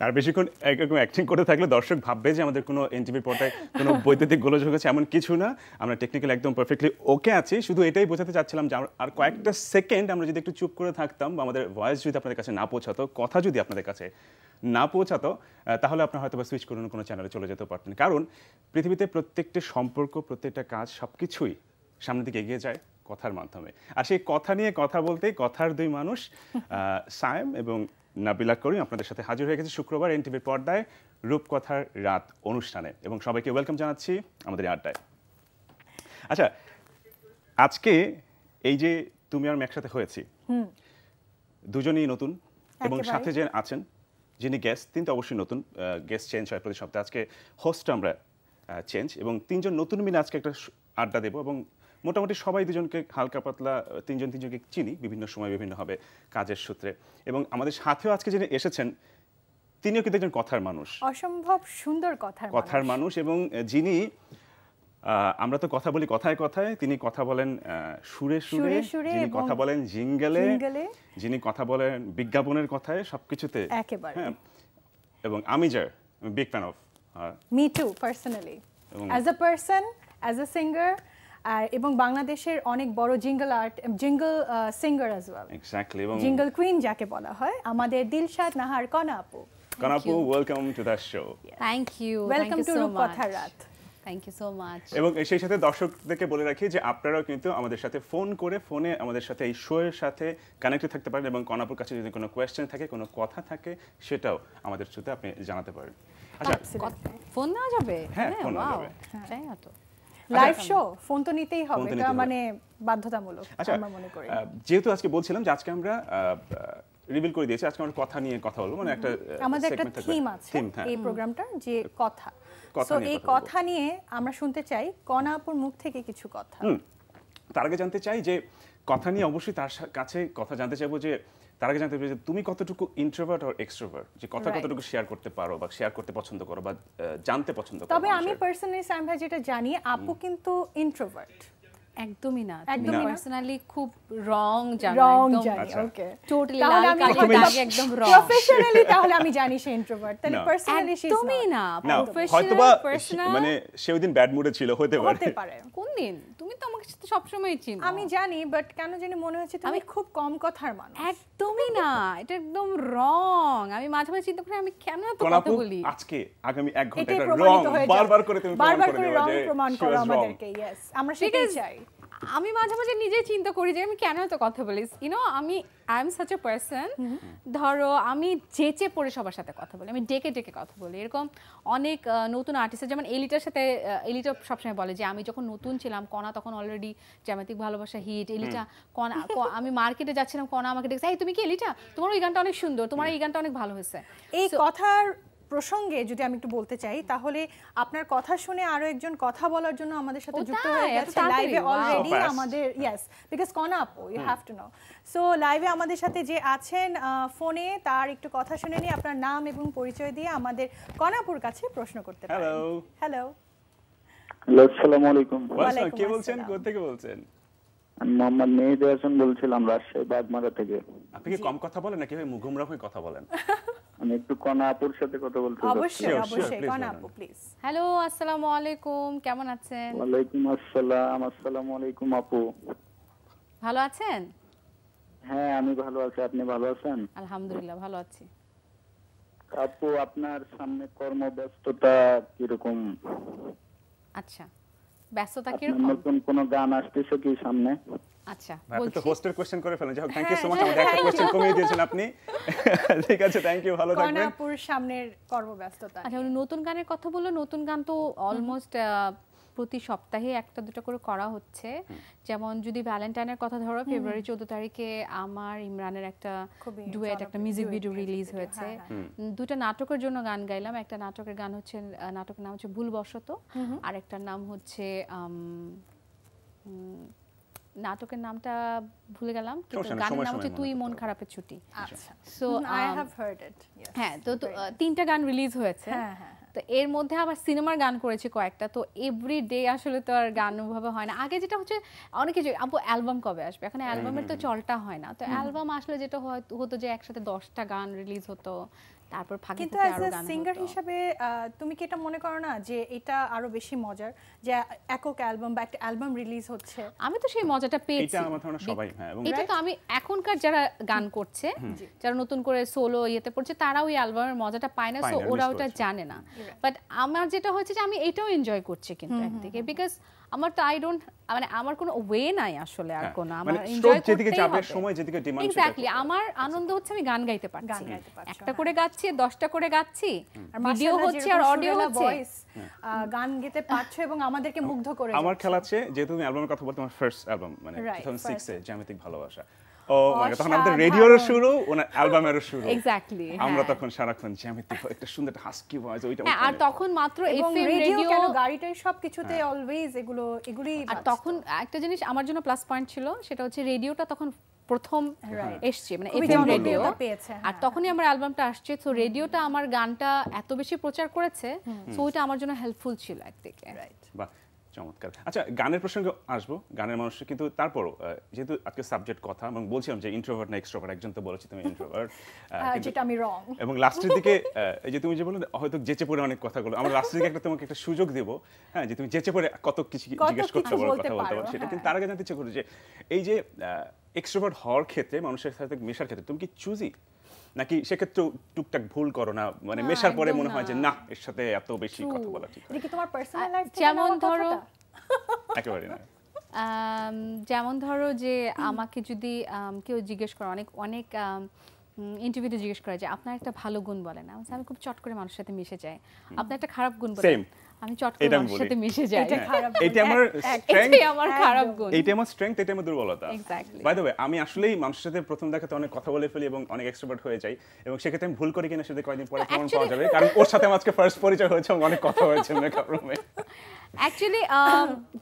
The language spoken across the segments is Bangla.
তার বেশিক্ষণ একরকম অ্যাক্টিং করে থাকলে দর্শক ভাববে যে আমাদের কোনো এনটিভি পর্দায় কোনো বৈদ্যুতিক গোলযোগ হয়েছে এমন কিছু না আমরা টেকনিক্যাল একদম পারফেক্টলি ওকে আছি শুধু এটাই বোঝাতে চাচ্ছিলাম যে আর কয়েকটা সেকেন্ড আমরা যদি একটু চুপ করে থাকতাম বা আমাদের ভয়েস যদি আপনাদের কাছে না পৌঁছাতো কথা যদি আপনাদের কাছে না পৌঁছাতো তাহলে আপনার হয়তো বা সুইচ করে কোনো চ্যানেলে চলে যেতে পারতেন কারণ পৃথিবীতে প্রত্যেকটা সম্পর্ক প্রত্যেকটা কাজ সব কিছুই সামনের দিকে এগিয়ে যায় কথার মাধ্যমে আর সেই কথা নিয়ে কথা বলতেই কথার দুই মানুষ সায়েম এবং নাবিলা করিম আপনাদের সাথে হাজির হয়ে গেছি শুক্রবার এনটিভির পর্দায় রূপকথার রাত অনুষ্ঠানে এবং সবাইকে ওয়েলকাম জানাচ্ছি আমাদের আড্ডায় আচ্ছা আজকে এই যে তুমি আর আমি একসাথে হয়েছি দুজনেই নতুন এবং সাথে যে আছেন যিনি গেস্ট তিনি তো অবশ্যই নতুন গেস্ট চেঞ্জ হয় প্রতি সপ্তাহে আজকে হোস্ট আমরা চেঞ্জ এবং তিনজন নতুন মিলে আজকে একটা আড্ডা দেবো এবং মোটামুটি সবাই দুজনকে হালকা পাতলা তিনজন তিনজনকে চিনি বিভিন্ন সময় বিভিন্ন হবে কাজের সূত্রে এবং আমাদের সাথেও আজকে যিনি এসেছেন তিনিও কিন্তু একজন কথার মানুষ অসম্ভব সুন্দর কথার কথার মানুষ এবং যিনি আমরা তো কথা বলি কথায় কথায় তিনি কথা বলেন সুরে সুরে যিনি কথা বলেন জিঙ্গেলে যিনি কথা বলেন বিজ্ঞাপনের কথায় সবকিছুতে একেবারে হ্যাঁ, এবং আমি যে big fan of me too personally as a person as a singer এবং বাংলাদেশের অনেক বড় jingle art jingle singer as well exactly এবং জিঙ্গল কুইন যাকে বলা হয় আমাদের দিলশাদ নাহার কনা আপু কনা আপু welcome to the show thank you welcome to রূপকথা রাত ইউ সো মাচ এবং সেই সাথে দর্শকদেরকে বলে রাখি যে আপনারাও কিন্তু আমাদের সাথে ফোন করে ফোনে আমাদের সাথে এই শো এর সাথে কানেক্টেড থাকতে পারেন এবং কনাপুর কাছে যদি কোনো কোয়েশ্চেন থাকে কোনো কথা থাকে সেটাও আমাদের সাথে আপনি জানাতে পারেন আচ্ছা ফোন নেওয়া যাবে হ্যাঁ ফোন হ্যাঁ, নেওয়া যাবে হ্যাঁ। তাই তো লাইভ আচ্ছা, শো ফোন তো নিতেই হবে এটা মানে বাধ্যতামূলক আচ্ছা, আমরা মনে করি যেহেতু আজকে বলছিলাম যে আজকে আমরা রিভিল করে দিয়েছি আজকে আমরা কথা নিয়ে কথা বলবো মানে একটা আমাদের একটা থিম আছে হ্যাঁ। এই প্রোগ্রামটা যে কথা সো এই কথা নিয়ে আমরা শুনতে চাই কণাপুর মুখ থেকে কিছু কথা তার আগে জানতে চাই যে কথা নিয়ে অবশ্যই তার কাছে কথা জানতে চাইবো যে তার আগে জানতে যে তুমি কতটুকু ইন্ট্রোভার্ট আর এক্সট্রোভার্ট যে কথা কতটুকু শেয়ার করতে পারো বা শেয়ার করতে পছন্দ করো বা জানতে পছন্দ করো তবে আমি পার্সোনালি সাইম ভাই যেটা জানি আপু কিন্তু ইন্ট্রোভার্ট একদমই না একদম পার্সোনালি খুব রং জানি রং জানি ওকে টোটালি লাল কালো একদম রং প্রফেশনালি তাহলে আমি জানি সে ইন্ট্রোভার্ট তাহলে পার্সোনালি সে তুমি না প্রফেশনাল মানে সেই দিন ব্যাড মুডে ছিল হতে পারে হতে পারে কোন দিন তুমি তো আমাকে সময় চিনো আমি জানি বাট কেন জানি মনে হচ্ছে তুমি খুব কম কথার মানুষ একদমই না এটা একদম রং আমি মাঝে মাঝে চিন্তা করি আমি কেন এত কথা বলি আজকে আগামী 1 ঘন্টা রং বারবার করে তুমি বারবার করে রং প্রমাণ করো আমাদেরকে ইয়েস আমরা সেটাই চাই আমি মাঝে মাঝে নিজেই চিন্তা করি যে আমি কেন এত কথা বলি ইউনো আমি I am such a person ধরো আমি চেচে পড়ে সবার সাথে কথা বলি আমি ডেকে ডেকে কথা বলি এরকম অনেক নতুন আর্টিস্টের যেমন এলিটার সাথে এলিটা সবসময় বলে যে আমি যখন নতুন ছিলাম কণা তখন অলরেডি জ্যামাতিক ভালোবাসা হিট এলিটা কণা আমি মার্কেটে যাচ্ছিলাম কণা আমাকে ডেকে এই তুমি কি এলিটা তোমার ওই গানটা অনেক সুন্দর তোমার এই গানটা অনেক ভালো হয়েছে এই কথার প্রসঙ্গে যদি আমি একটু বলতে চাই তাহলে আপনার কথা শুনে আরো একজন কথা বলার জন্য আমাদের সাথে যুক্ত হয়ে গেছে লাইভে অলরেডি আমাদের ইয়েস বিকজ কনা আপু you have to know so লাইভে আমাদের সাথে যে আছেন ফোনে তার একটু কথা শুনে নিয়ে আপনার নাম এবং পরিচয় দিয়ে আমাদের কনাপুর কাছে প্রশ্ন করতে পারেন হ্যালো হ্যালো আসসালামু আলাইকুম কে বলছেন কোথা থেকে বলছেন আমি মোহাম্মদ হাসান বলছিলাম রাজশাহী বাগমারা থেকে আপনি কি কম কথা বলেন নাকি মুগুমরা হয়ে কথা বলেন আমি একটু কনা আপুর সাথে কথা বলতে অবশ্যই অবশ্যই প্লিজ হ্যালো আসসালামু আলাইকুম কেমন আছেন আসসালাম আসসালামু আলাইকুম আপু ভালো আছেন হ্যাঁ আমি ভালো আছি আপনি ভালো আছেন আলহামদুলিল্লাহ ভালো আছি আপু আপনার সামনে কর্মব্যস্ততা কিরকম আচ্ছা ব্যস্ততা কি নতুন কোনো গান আসতেছে কি সামনে আচ্ছা আপনি তো হোস্টের কোশ্চেন করে ফেলেন যাক থ্যাংক ইউ সো মাচ আমাদের একটা কোশ্চেন কমিয়ে দিয়েছেন আপনি ঠিক আছে থ্যাংক ইউ ভালো থাকবেন কর্ণাপুর সামনের কর্মব্যস্ততা আচ্ছা নতুন গানের কথা বললো নতুন গান তো অলমোস্ট প্রতি সপ্তাহে একটা দুটো করে করা হচ্ছে যেমন যদি ভ্যালেন্টাইনের কথা ধরো ফেব্রুয়ারি চোদ্দ তারিখে আমার ইমরানের একটা ডুয়েট একটা মিউজিক ভিডিও রিলিজ হয়েছে হ্যাঁ, হ্যাঁ। দুটো নাটকের জন্য গান গাইলাম একটা নাটকের গান হচ্ছে নাটকের নাম হচ্ছে ভুলবশত আর একটার নাম হচ্ছে নাটকের নামটা ভুলে গেলাম কিন্তু গানের নাম হচ্ছে তুই মন খারাপের ছুটি আচ্ছা so I have heard it হ্যাঁ তো তিনটা গান রিলিজ হয়েছে হ্যাঁ হ্যাঁ তো এর মধ্যে আবার সিনেমার গান করেছে কয়েকটা তো এভরি ডে আসলে তো আর গান ওভাবে হয় না আগে যেটা হচ্ছে অনেক কিছু আপু অ্যালবাম কবে আসবে এখন অ্যালবামের তো চলটা হয় না তো অ্যালবাম আসলে যেটা হতো যে একসাথে দশটা গান রিলিজ হতো তারপর ফাঁকে কিন্তু অ্যাজ এ সিঙ্গার হিসাবে তুমি কি এটা মনে করো না যে এটা আরো বেশি মজার যে একক অ্যালবাম বা একটা অ্যালবাম রিলিজ হচ্ছে আমি তো সেই মজাটা পেয়েছি এটা আমার ধারণা সবাই হ্যাঁ এবং এটা তো আমি এখনকার যারা গান করছে যারা নতুন করে সোলো ইয়েতে পড়ছে তারা ওই অ্যালবামের মজাটা পায় না সো ওরা ওটা জানে না বাট আমার যেটা হচ্ছে যে আমি এটাও এনজয় করছি কিন্তু একদিকে বিকজ আমার তো আই ডোন্ট মানে আমার কোনো ওয়ে নাই আসলে আর হ্যাঁ, কোনো মানে আমার এনজয় যেদিকে চাপের সময় যেদিকে ডিমান্ড এক্স্যাক্টলি আমার আনন্দ হচ্ছে আমি গান গাইতে পারছি একটা করে গাচ্ছি 10টা করে গাচ্ছি আর ভিডিও হচ্ছে আর অডিও হচ্ছে গান গাইতে পারছো হ্যাঁ। এবং আমাদেরকে মুগ্ধ করে আমার খেলা যেহেতু তুমি অ্যালবামের কথা বলতে আমার ফার্স্ট অ্যালবাম মানে 2006 এ জ্যামিতিক ভালোবাসা ও মাই গড তখন আমাদের শুরু মানে ওনার শুরু এক্স্যাক্টলি আমরা হ্যাঁ। তখন সারাক্ষণ একটা সুন্দর একটা হাস্কি ভয়েস ওইটা হ্যাঁ, আর তখন মাত্র এফএম রেডিও কেন গাড়িটাই অলওয়েজ হ্যাঁ। এগুলো এগুলি আর তখন একটা জিনিস আমার জন্য প্লাস পয়েন্ট ছিল সেটা হচ্ছে রেডিওটা তখন প্রথম এসছে মানে এফএম রেডিও আর তখনই আমার অ্যালবামটা আসছে তো রেডিওটা আমার গানটা এত বেশি প্রচার করেছে সো ওইটা আমার জন্য হেল্পফুল ছিল একদিকে রাইট চমৎকার আচ্ছা গানের প্রসঙ্গে আসবো গানের মানুষ কিন্তু তারপরও যেহেতু আজকে সাবজেক্ট কথা এবং বলছিলাম যে ইন্ট্রোভার্ট না এক্সট্রোভার্ট একজন তো বলেছি তুমি ইন্ট্রোভার্ট হ্যাঁ, যেটা আমি রং এবং লাস্টের দিকে এই যে তুমি যে বললে হয়তো জেচে পড়ে অনেক কথাগুলো আমরা লাস্টের দিকে একটা তোমাকে একটা সুযোগ দেবো হ্যাঁ যে তুমি জেচে পড়ে কত কিছু জিজ্ঞেস করতে বলো কথা বলতে পারো সেটা হ্যাঁ। কিন্তু তার আগে জানতে ইচ্ছে করি যে এই যে এক্সট্রোভার্ট হওয়ার ক্ষেত্রে মানুষের সাথে মেশার ক্ষেত্রে তুমি কি চুজি নাকি সেক্ষেত্রে টুকটাক ভুল করো না মানে মেশার পরে মনে হয় যে না এর সাথে এত বেশি কথা বলা ঠিক না তোমার পার্সোনাল লাইফ যেমন ধরো একেবারে না যেমন ধরো যে আমাকে যদি কেউ জিজ্ঞেস করে অনেক অনেক ইন্টারভিউতে জিজ্ঞেস করে যে আপনার একটা ভালো গুণ বলেন আমি খুব চট করে মানুষের সাথে মিশে যাই আপনার একটা খারাপ গুণ বলেন আমি চট করে আমার সাথে মিশে যাই এটা খারাপ হ্যাঁ। এটা আমার স্ট্রেংথ এটা আমার খারাপ গুণ এটা আমার স্ট্রেংথ এটা আমার দুর্বলতা এক্স্যাক্টলি বাই দ্য ওয়ে আমি আসলেই মানুষের সাথে প্রথম দেখাতে অনেক কথা বলে ফেলি এবং অনেক এক্সট্রোভার্ট হয়ে যাই এবং সেক্ষেত্রে আমি ভুল করি কিনা সেটা কয়েকদিন পরে প্রমাণ পাওয়া যাবে কারণ ওর সাথে আজকে ফার্স্ট পরিচয় হয়েছে এবং অনেক কথা হয়েছে মেকআপ রুমে অ্যাকচুয়ালি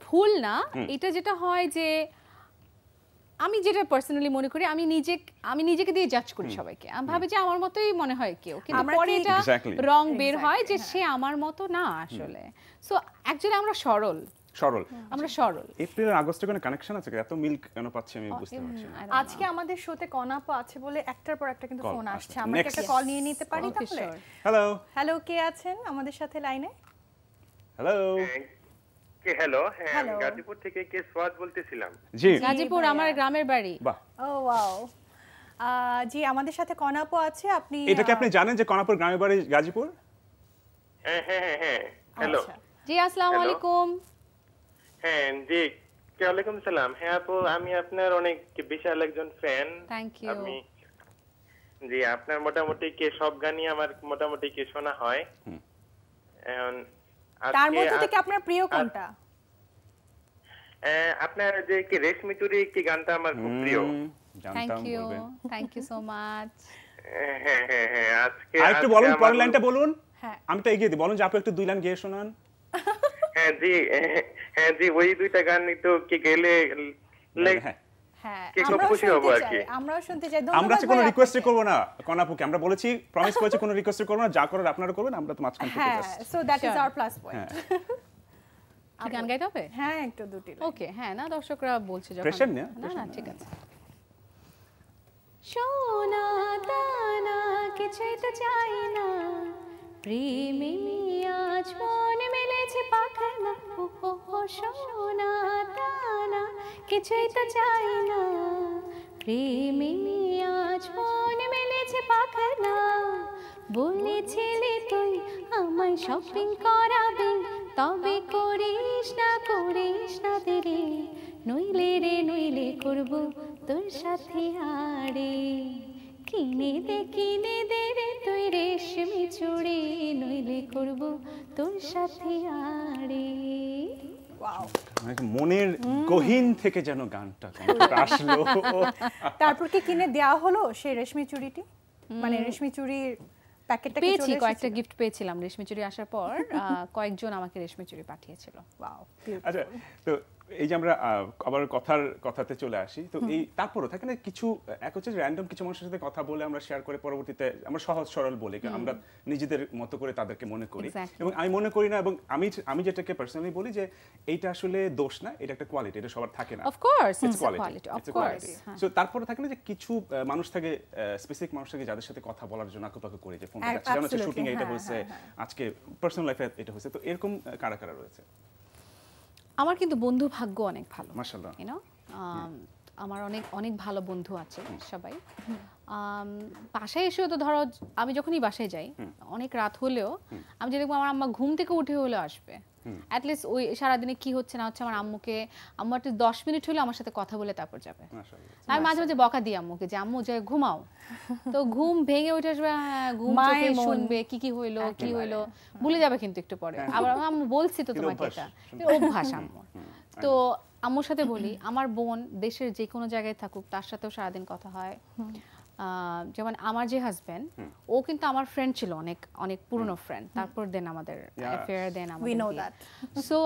ভুল না এটা যেটা হয় যে আমি যেটা পার্সোনালি মনে করি আমি নিজে আমি নিজেকে দিয়ে জাজ করি সবাইকে আমি ভাবে যে আমার মতোই মনে হয় কেউ কিন্তু পরে এটা রং বের হয় যে হ্যাঁ। সে আমার মতো না আসলে সো অ্যাকচুয়ালি আমরা সরল সরল আমরা সরল এপ্রিল আর আগস্টের কোনো কানেকশন আছে এত মিল্ক কেন পাচ্ছি আমি oh, বুঝতে পারছি না আজকে আমাদের শোতে কনাপো আছে বলে একটার পর একটা কিন্তু ফোন আসছে আমরা কি একটা কল নিয়ে নিতে পারি তাহলে হ্যালো হ্যালো কে আছেন আমাদের সাথে লাইনে হ্যালো হ্যালো হ্যাঁ আমি গাজীপুর থেকে কে সোয়াদ বলতেছিলাম জি গাজীপুর আমার গ্রামের বাড়ি বাহ ও ওয়াও জি আমাদের সাথে কনাপো আছে আপনি এটা কি আপনি জানেন যে কনাপুর গ্রামের বাড়ি গাজীপুর হ্যাঁ হ্যাঁ হ্যাঁ হ্যালো আচ্ছা। জি আসসালামু আলাইকুম হ্যাঁ জি ওয়ালাইকুম সালাম হ্যাঁ আপু আমি আপনার অনেক বিশাল একজন ফ্যান থ্যাংক ইউ আমি জি আপনার মোটামুটি কে সব গানই আমার মোটামুটি কে শোনা হয় এখন তার মধ্যে থেকে আপনার প্রিয় কোনটা আপনার যে কি রেশমি চুরি কি গানটা আমার খুব প্রিয় thank you thank you so much আজকে আরেকটু বলুন পরের লাইনটা বলুন হ্যাঁ আমি তো এগিয়ে দিই বলুন যে আপনি একটু দুই লাইন গিয়ে শোনান হ্যাঁ জি হ্যাঁ, হ্যাঁ জি ওই দুইটা গান নিতে কি গেলে হ্যাঁ, হ্যাঁ। হ্যাঁ, আমরা কোনো রিকোয়েস্ট করব না কনাপুকে আমরা বলেছি প্রমিস করেছি কোনো রিকোয়েস্ট করব না যা করার আমরা তো মাঝখান হ্যাঁ, হ্যাঁ।, হ্যাঁ একটু দুটি ওকে হ্যাঁ না দর্শকরা বলছে যখন না না ঠিক আছে সোনা দানা কিছুই তো চাই না প্রেমে আজ মন মেলেছে পাখানা ও সোনা তানা কিছুই তো চাই না প্রেমে আজ মন মেলেছে পাখানা বলেছিলি তুই আমায় শপিং করাবি তবে করিস না করিস না দেরি নইলে রে নইলে করবো তোর সাথে আরে কিনে দে কিনে দে রে তুই রেশমি চুড়ি নইলে করব তোর সাথে আরে মানে মনের গহীন থেকে যেন গানটা আসলো তারপর কি কিনে দেয়া হলো সেই রেশমি চুড়িটি মানে রেশমি চুড়ির প্যাকেটটা পেয়েছি কয়েকটা গিফট পেয়েছিলাম রেশমি চুড়ি আসার পর কয়েকজন আমাকে রেশমি চুড়ি পাঠিয়েছিল ওয়াও আচ্ছা তো এই যে আমরা আবার কথার কথাতে চলে আসি তো এই তারপরও থাকে না কিছু এক হচ্ছে র্যান্ডম কিছু মানুষের সাথে কথা বলে আমরা শেয়ার করে পরবর্তীতে আমরা সহজ সরল বলি আমরা নিজেদের মতো করে তাদেরকে মনে করি এবং আমি মনে করি না এবং আমি আমি যেটাকে পার্সোনালি বলি যে এইটা আসলে দোষ না এটা একটা কোয়ালিটি এটা সবার থাকে না of course it's quality of course so তারপরও থাকে না যে কিছু মানুষ থাকে স্পেসিফিক মানুষ থাকে যাদের সাথে কথা বলার জন্য আকপাকে করে যে ফোন যাচ্ছে যেমন শুটিং এটা হয়েছে হ্যাঁ, হ্যাঁ, হ্যাঁ, আজকে পার্সোনাল লাইফে এটা হয়েছে তো এরকম কারা কারা রয়েছে আমার কিন্তু বন্ধু ভাগ্য অনেক ভালো um, আমার অনেক অনেক ভালো বন্ধু আছে সবাই um, বাসায় এসেও তো ধরো আমি যখনই বাসায় যাই অনেক রাত হলেও আমি যে দেখবো আমার আম্মা ঘুম থেকে উঠে হলেও আসবে অ্যাটলিস্ট ওই সারাদিনে কি হচ্ছে না হচ্ছে আমার আম্মুকে আম্মু একটু দশ মিনিট হলে আমার সাথে কথা বলে তারপর যাবে আমি মাঝে মাঝে বকা দিই আম্মুকে যে আম্মু যাই ঘুমাও তো ঘুম ভেঙে উঠে আসবে হ্যাঁ, ঘুম শুনবে কি কি হইলো কি হইলো হ্যাঁ। ভুলে যাবে কিন্তু একটু পরে হ্যাঁ। আবার আম্মু বলছি তো তোমাকে এটা অভ্যাস আম্মু তো আম্মুর সাথে বলি আমার বোন দেশের যে কোনো জায়গায় থাকুক তার সাথেও সারাদিন কথা হয় যেমন আমার যে হাজবেন্ড ও কিন্তু আমার ফ্রেন্ড ছিল অনেক অনেক পুরনো ফ্রেন্ড তারপর দেন আমাদের অ্যাফেয়ার দেন আমাদের সো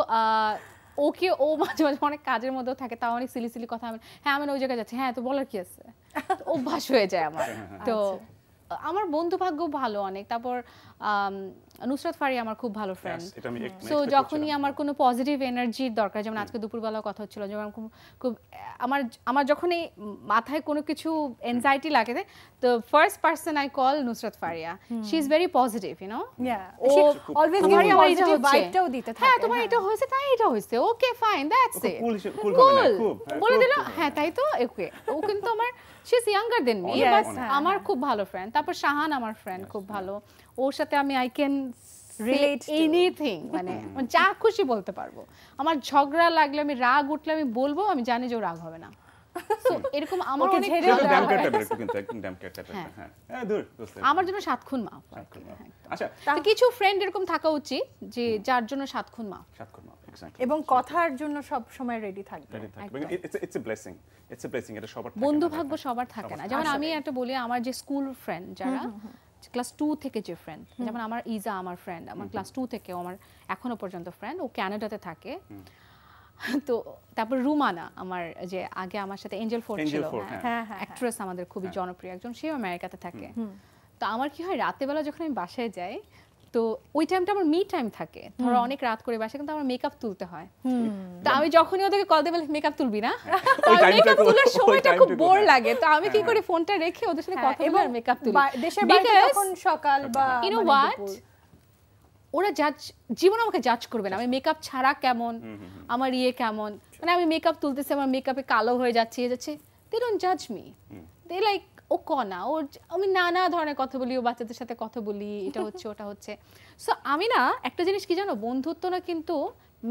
ওকে ও মাঝে মাঝে অনেক কাজের মধ্যেও থাকে তাও অনেক সিলি সিলি কথা আমি হ্যাঁ আমি ওই জায়গায় যাচ্ছি হ্যাঁ তো বলার কি আছে অভ্যাস হয়ে যায় আমার হ্যাঁ, হ্যাঁ। তো আচ্ছা। আমার বন্ধু ভাগ্য ভালো অনেক তারপর নুসরাত ফারি আমার খুব ভালো ফ্রেন্ড সো যখনই আমার কোনো পজিটিভ এনার্জির দরকার যেমন আজকে দুপুরবেলা কথা হচ্ছিল যেমন খুব খুব আমার আমার যখন এই মাথায় কোনো কিছু এনজাইটি লাগে তো first person I call Nusrat Faria she is very positive you know ও অলওয়েজ গিভ ইউ পজিটিভ ভাইবটাও দিতে হ্যাঁ, থাকে হ্যাঁ তোমার এটা হয়েছে তাই এটা হয়েছে ওকে ফাইন দ্যাটস ইট কুল বলে দিল হ্যাঁ তাই তো ওকে ও কিন্তু আমার she is younger than me but আমার খুব ভালো ফ্রেন্ড তারপর শাহান আমার ফ্রেন্ড খুব ভালো ওর সাথে আমি আই ক্যান রিলেট এনিথিং মানে যা খুশি বলতে পারবো আমার ঝগড়া লাগলে আমি রাগ উঠলে আমি বলবো আমি জানি যে ও রাগ হবে না এরকম আমার হ্যাঁ, হ্যাঁ। হ্যাঁ, আমার জন্য সাত খুন মাফ আচ্ছা কিছু ফ্রেন্ড এরকম থাকা উচিত যে যার জন্য সাত খুন মাফ সাত খুন মাফ এবং কথার জন্য সব সময় রেডি থাকবে ইটস সবার বন্ধু ভাগ্য সবার থাকে না যেমন আমি একটা বলি আমার যে স্কুল ফ্রেন্ড যারা ক্লাস টু থেকে যে ফ্রেন্ড যেমন আমার ইজা আমার ফ্রেন্ড আমার ক্লাস টু থেকে আমার এখনো পর্যন্ত ফ্রেন্ড ও ক্যানাডাতে থাকে তো তারপর রুমানা আমার যে আগে আমার সাথে এঞ্জেল ফোর ছিল অ্যাক্ট্রেস হ্যাঁ। হ্যাঁ, হ্যাঁ। আমাদের খুবই জনপ্রিয় একজন সেও আমেরিকাতে থাকে তো আমার কি হয় রাতেবেলা যখন আমি বাসায় যাই তো ওই টাইমটা আমার মি টাইম থাকে ধরো অনেক রাত করে বাসে কিন্তু আমার মেকআপ তুলতে হয় তো আমি যখনই ওদেরকে কল দেবো মেকআপ তুলবি না মেকআপ তোলার সময়টা খুব বোর লাগে তো আমি কি হ্যাঁ। করে ফোনটা রেখে ওদের সাথে হ্যাঁ, কথা বলি আর মেকআপ তুলি দেশের বাইরে যখন সকাল বা ইউ নো হোয়াট ওরা জাজ জীবন আমাকে জাজ করবে না আমি মেকআপ ছাড়া কেমন আমার ইয়ে কেমন মানে আমি মেকআপ তুলতেছি আমার মেকআপে কালো হয়ে যাচ্ছে ইয়ে যাচ্ছে দে ডোন্ট জাজ মি দে লাইক ও কনা ওর আমি নানা ধরনের কথা বলি ও বাচ্চাদের সাথে কথা বলি এটা হচ্ছে ওটা হচ্ছে সো আমি না একটা জিনিস কি জানো বন্ধুত্ব না কিন্তু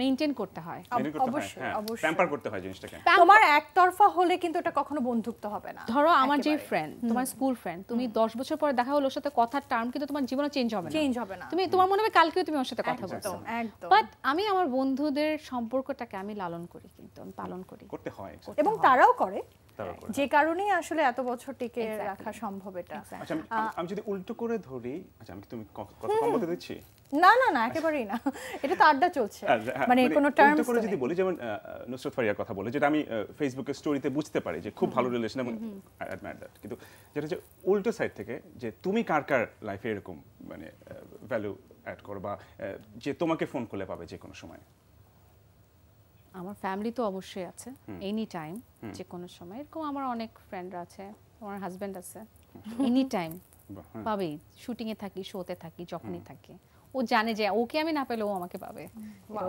মেইনটেইন করতে হয় অবশ্যই হ্যাঁ। অবশ্যই প্যাম্পার করতে হয় জিনিসটাকে তোমার একতরফা হলে কিন্তু এটা কখনো বন্ধুত্ব হবে না ধরো আমার যে ফ্রেন্ড তোমার স্কুল ফ্রেন্ড তুমি 10 বছর পরে দেখা হলো ওর সাথে কথার টার্ম কিন্তু তোমার জীবনে চেঞ্জ হবে না চেঞ্জ হবে না তুমি তোমার মনে হবে কালকেও তুমি ওর সাথে কথা বলছো একদম বাট আমি আমার বন্ধুদের সম্পর্কটাকে আমি লালন করি কিন্তু আমি পালন করি করতে হয় এবং তারাও করে হ্যাঁ। যে কারণে আসলে এত বছর টিকে রাখা সম্ভব এটা আচ্ছা, আমি যদি উল্টো করে ধরি আচ্ছা আমি তুমি কথা কম বলতে দিচ্ছি না না না একেবারেই না আচ্ছা। এটা তো আড্ডা চলছে হ্যাঁ, হ্যাঁ, মানে, মানে কোনো টার্মস করে যদি বলি যেমন নুসরাত ফারিয়ার কথা বলে যেটা আমি ফেসবুকে স্টোরিতে বুঝতে পারি যে খুব ভালো রিলেশন এবং অ্যাডমায়ার দ্যাট কিন্তু যেটা যে উল্টো সাইড থেকে যে তুমি কার কার লাইফে এরকম মানে ভ্যালু অ্যাড করো বা যে তোমাকে ফোন করলে পাবে যে কোনো সময় আমার ফ্যামিলি তো অবশ্যই আছে এনি টাইম যে কোনো সময় এরকম আমার অনেক ফ্রেন্ড আছে আমার হাজব্যান্ড আছে এনি টাইম হ্যাঁ। পাবেই শুটিংয়ে থাকি শোতে থাকি যখনই থাকি ও জানে যে ওকে আমি না পেলেও আমাকে পাবে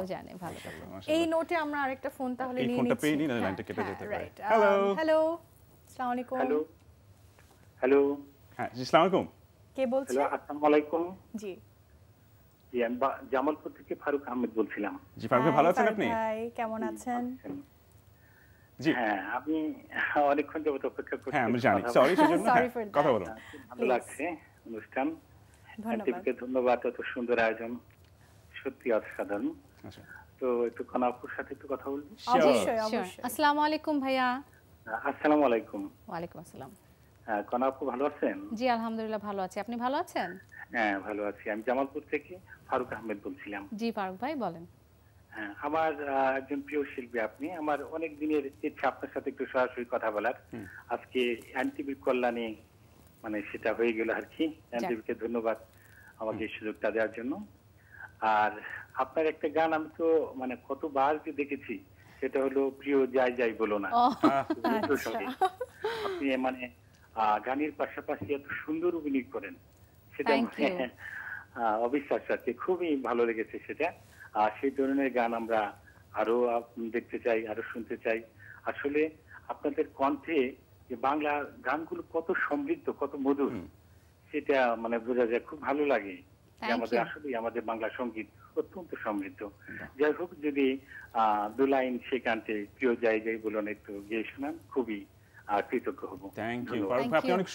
ও জানে ভালো এই নোটে আমরা আরেকটা ফোন তাহলে নিয়ে নিচ্ছি ফোনটা পেয়ে নিন লাইনটা কেটে হ্যাঁ, যেতে পারে হ্যালো হ্যালো আসসালামু আলাইকুম হ্যালো হ্যালো হ্যাঁ জি আসসালামু আলাইকুম কে বলছেন হ্যালো আসসালামু আলাইকুম জি ইয়ে, জামালপুর থেকে ফারুক আহমেদ বলছিলাম জি ফারুক ভালো আছেন আপনি ভাই কেমন আছেন জি হ্যাঁ অনেকক্ষণ যাবত অপেক্ষা হ্যাঁ আমি জানি সরি সেজন্য কথা বলুন আচ্ছা, ভালো লাগছে অনুষ্ঠান ধন্যবাদ ধন্যবাদ এত সুন্দর আয়োজন সত্যি অসাধারণ আচ্ছা। তো একটু কনাপুর সাথে একটু কথা বলবো অবশ্যই অবশ্যই আসসালামু আলাইকুম ভাইয়া আসসালামু আলাইকুম আসসালাম কনাপু ভালো আছেন জি আলহামদুলিল্লাহ ভালো আছি আপনি ভালো আছেন হ্যাঁ ভালো আছি আমি জামালপুর থেকে ফারুক আহমেদ বলছিলাম জি ফারুক ভাই বলেন হ্যাঁ আমার একজন প্রিয় শিল্পী আপনি আমার অনেক দিনের ইচ্ছা আপনার সাথে একটু সরাসরি কথা বলার আজকে অ্যান্টিবিক কল্যাণে মানে সেটা হয়ে গেল আর কি অ্যান্টিবিকে ধন্যবাদ আমাকে এই সুযোগটা দেওয়ার জন্য আর আপনার একটা গান আমি তো মানে কতবার যে দেখেছি সেটা হলো প্রিয় যাই যাই বলো না আচ্ছা। আপনি মানে গানের পাশাপাশি এত সুন্দর অভিনয় করেন সেটা অবিশ্বাস আছে খুবই ভালো লেগেছে সেটা আর সেই ধরনের গান আমরা আরো দেখতে চাই আরো শুনতে চাই আসলে আপনাদের কণ্ঠে যে বাংলা গানগুলো কত সমৃদ্ধ কত মধুর সেটা মানে বোঝা যায় খুব ভালো লাগে আমাদের আসলে আমাদের বাংলা সঙ্গীত অত্যন্ত সমৃদ্ধ যাই হোক যদি দু লাইন সে গানটি প্রিয় জায়গায় বলুন একটু গিয়ে শোনান খুবই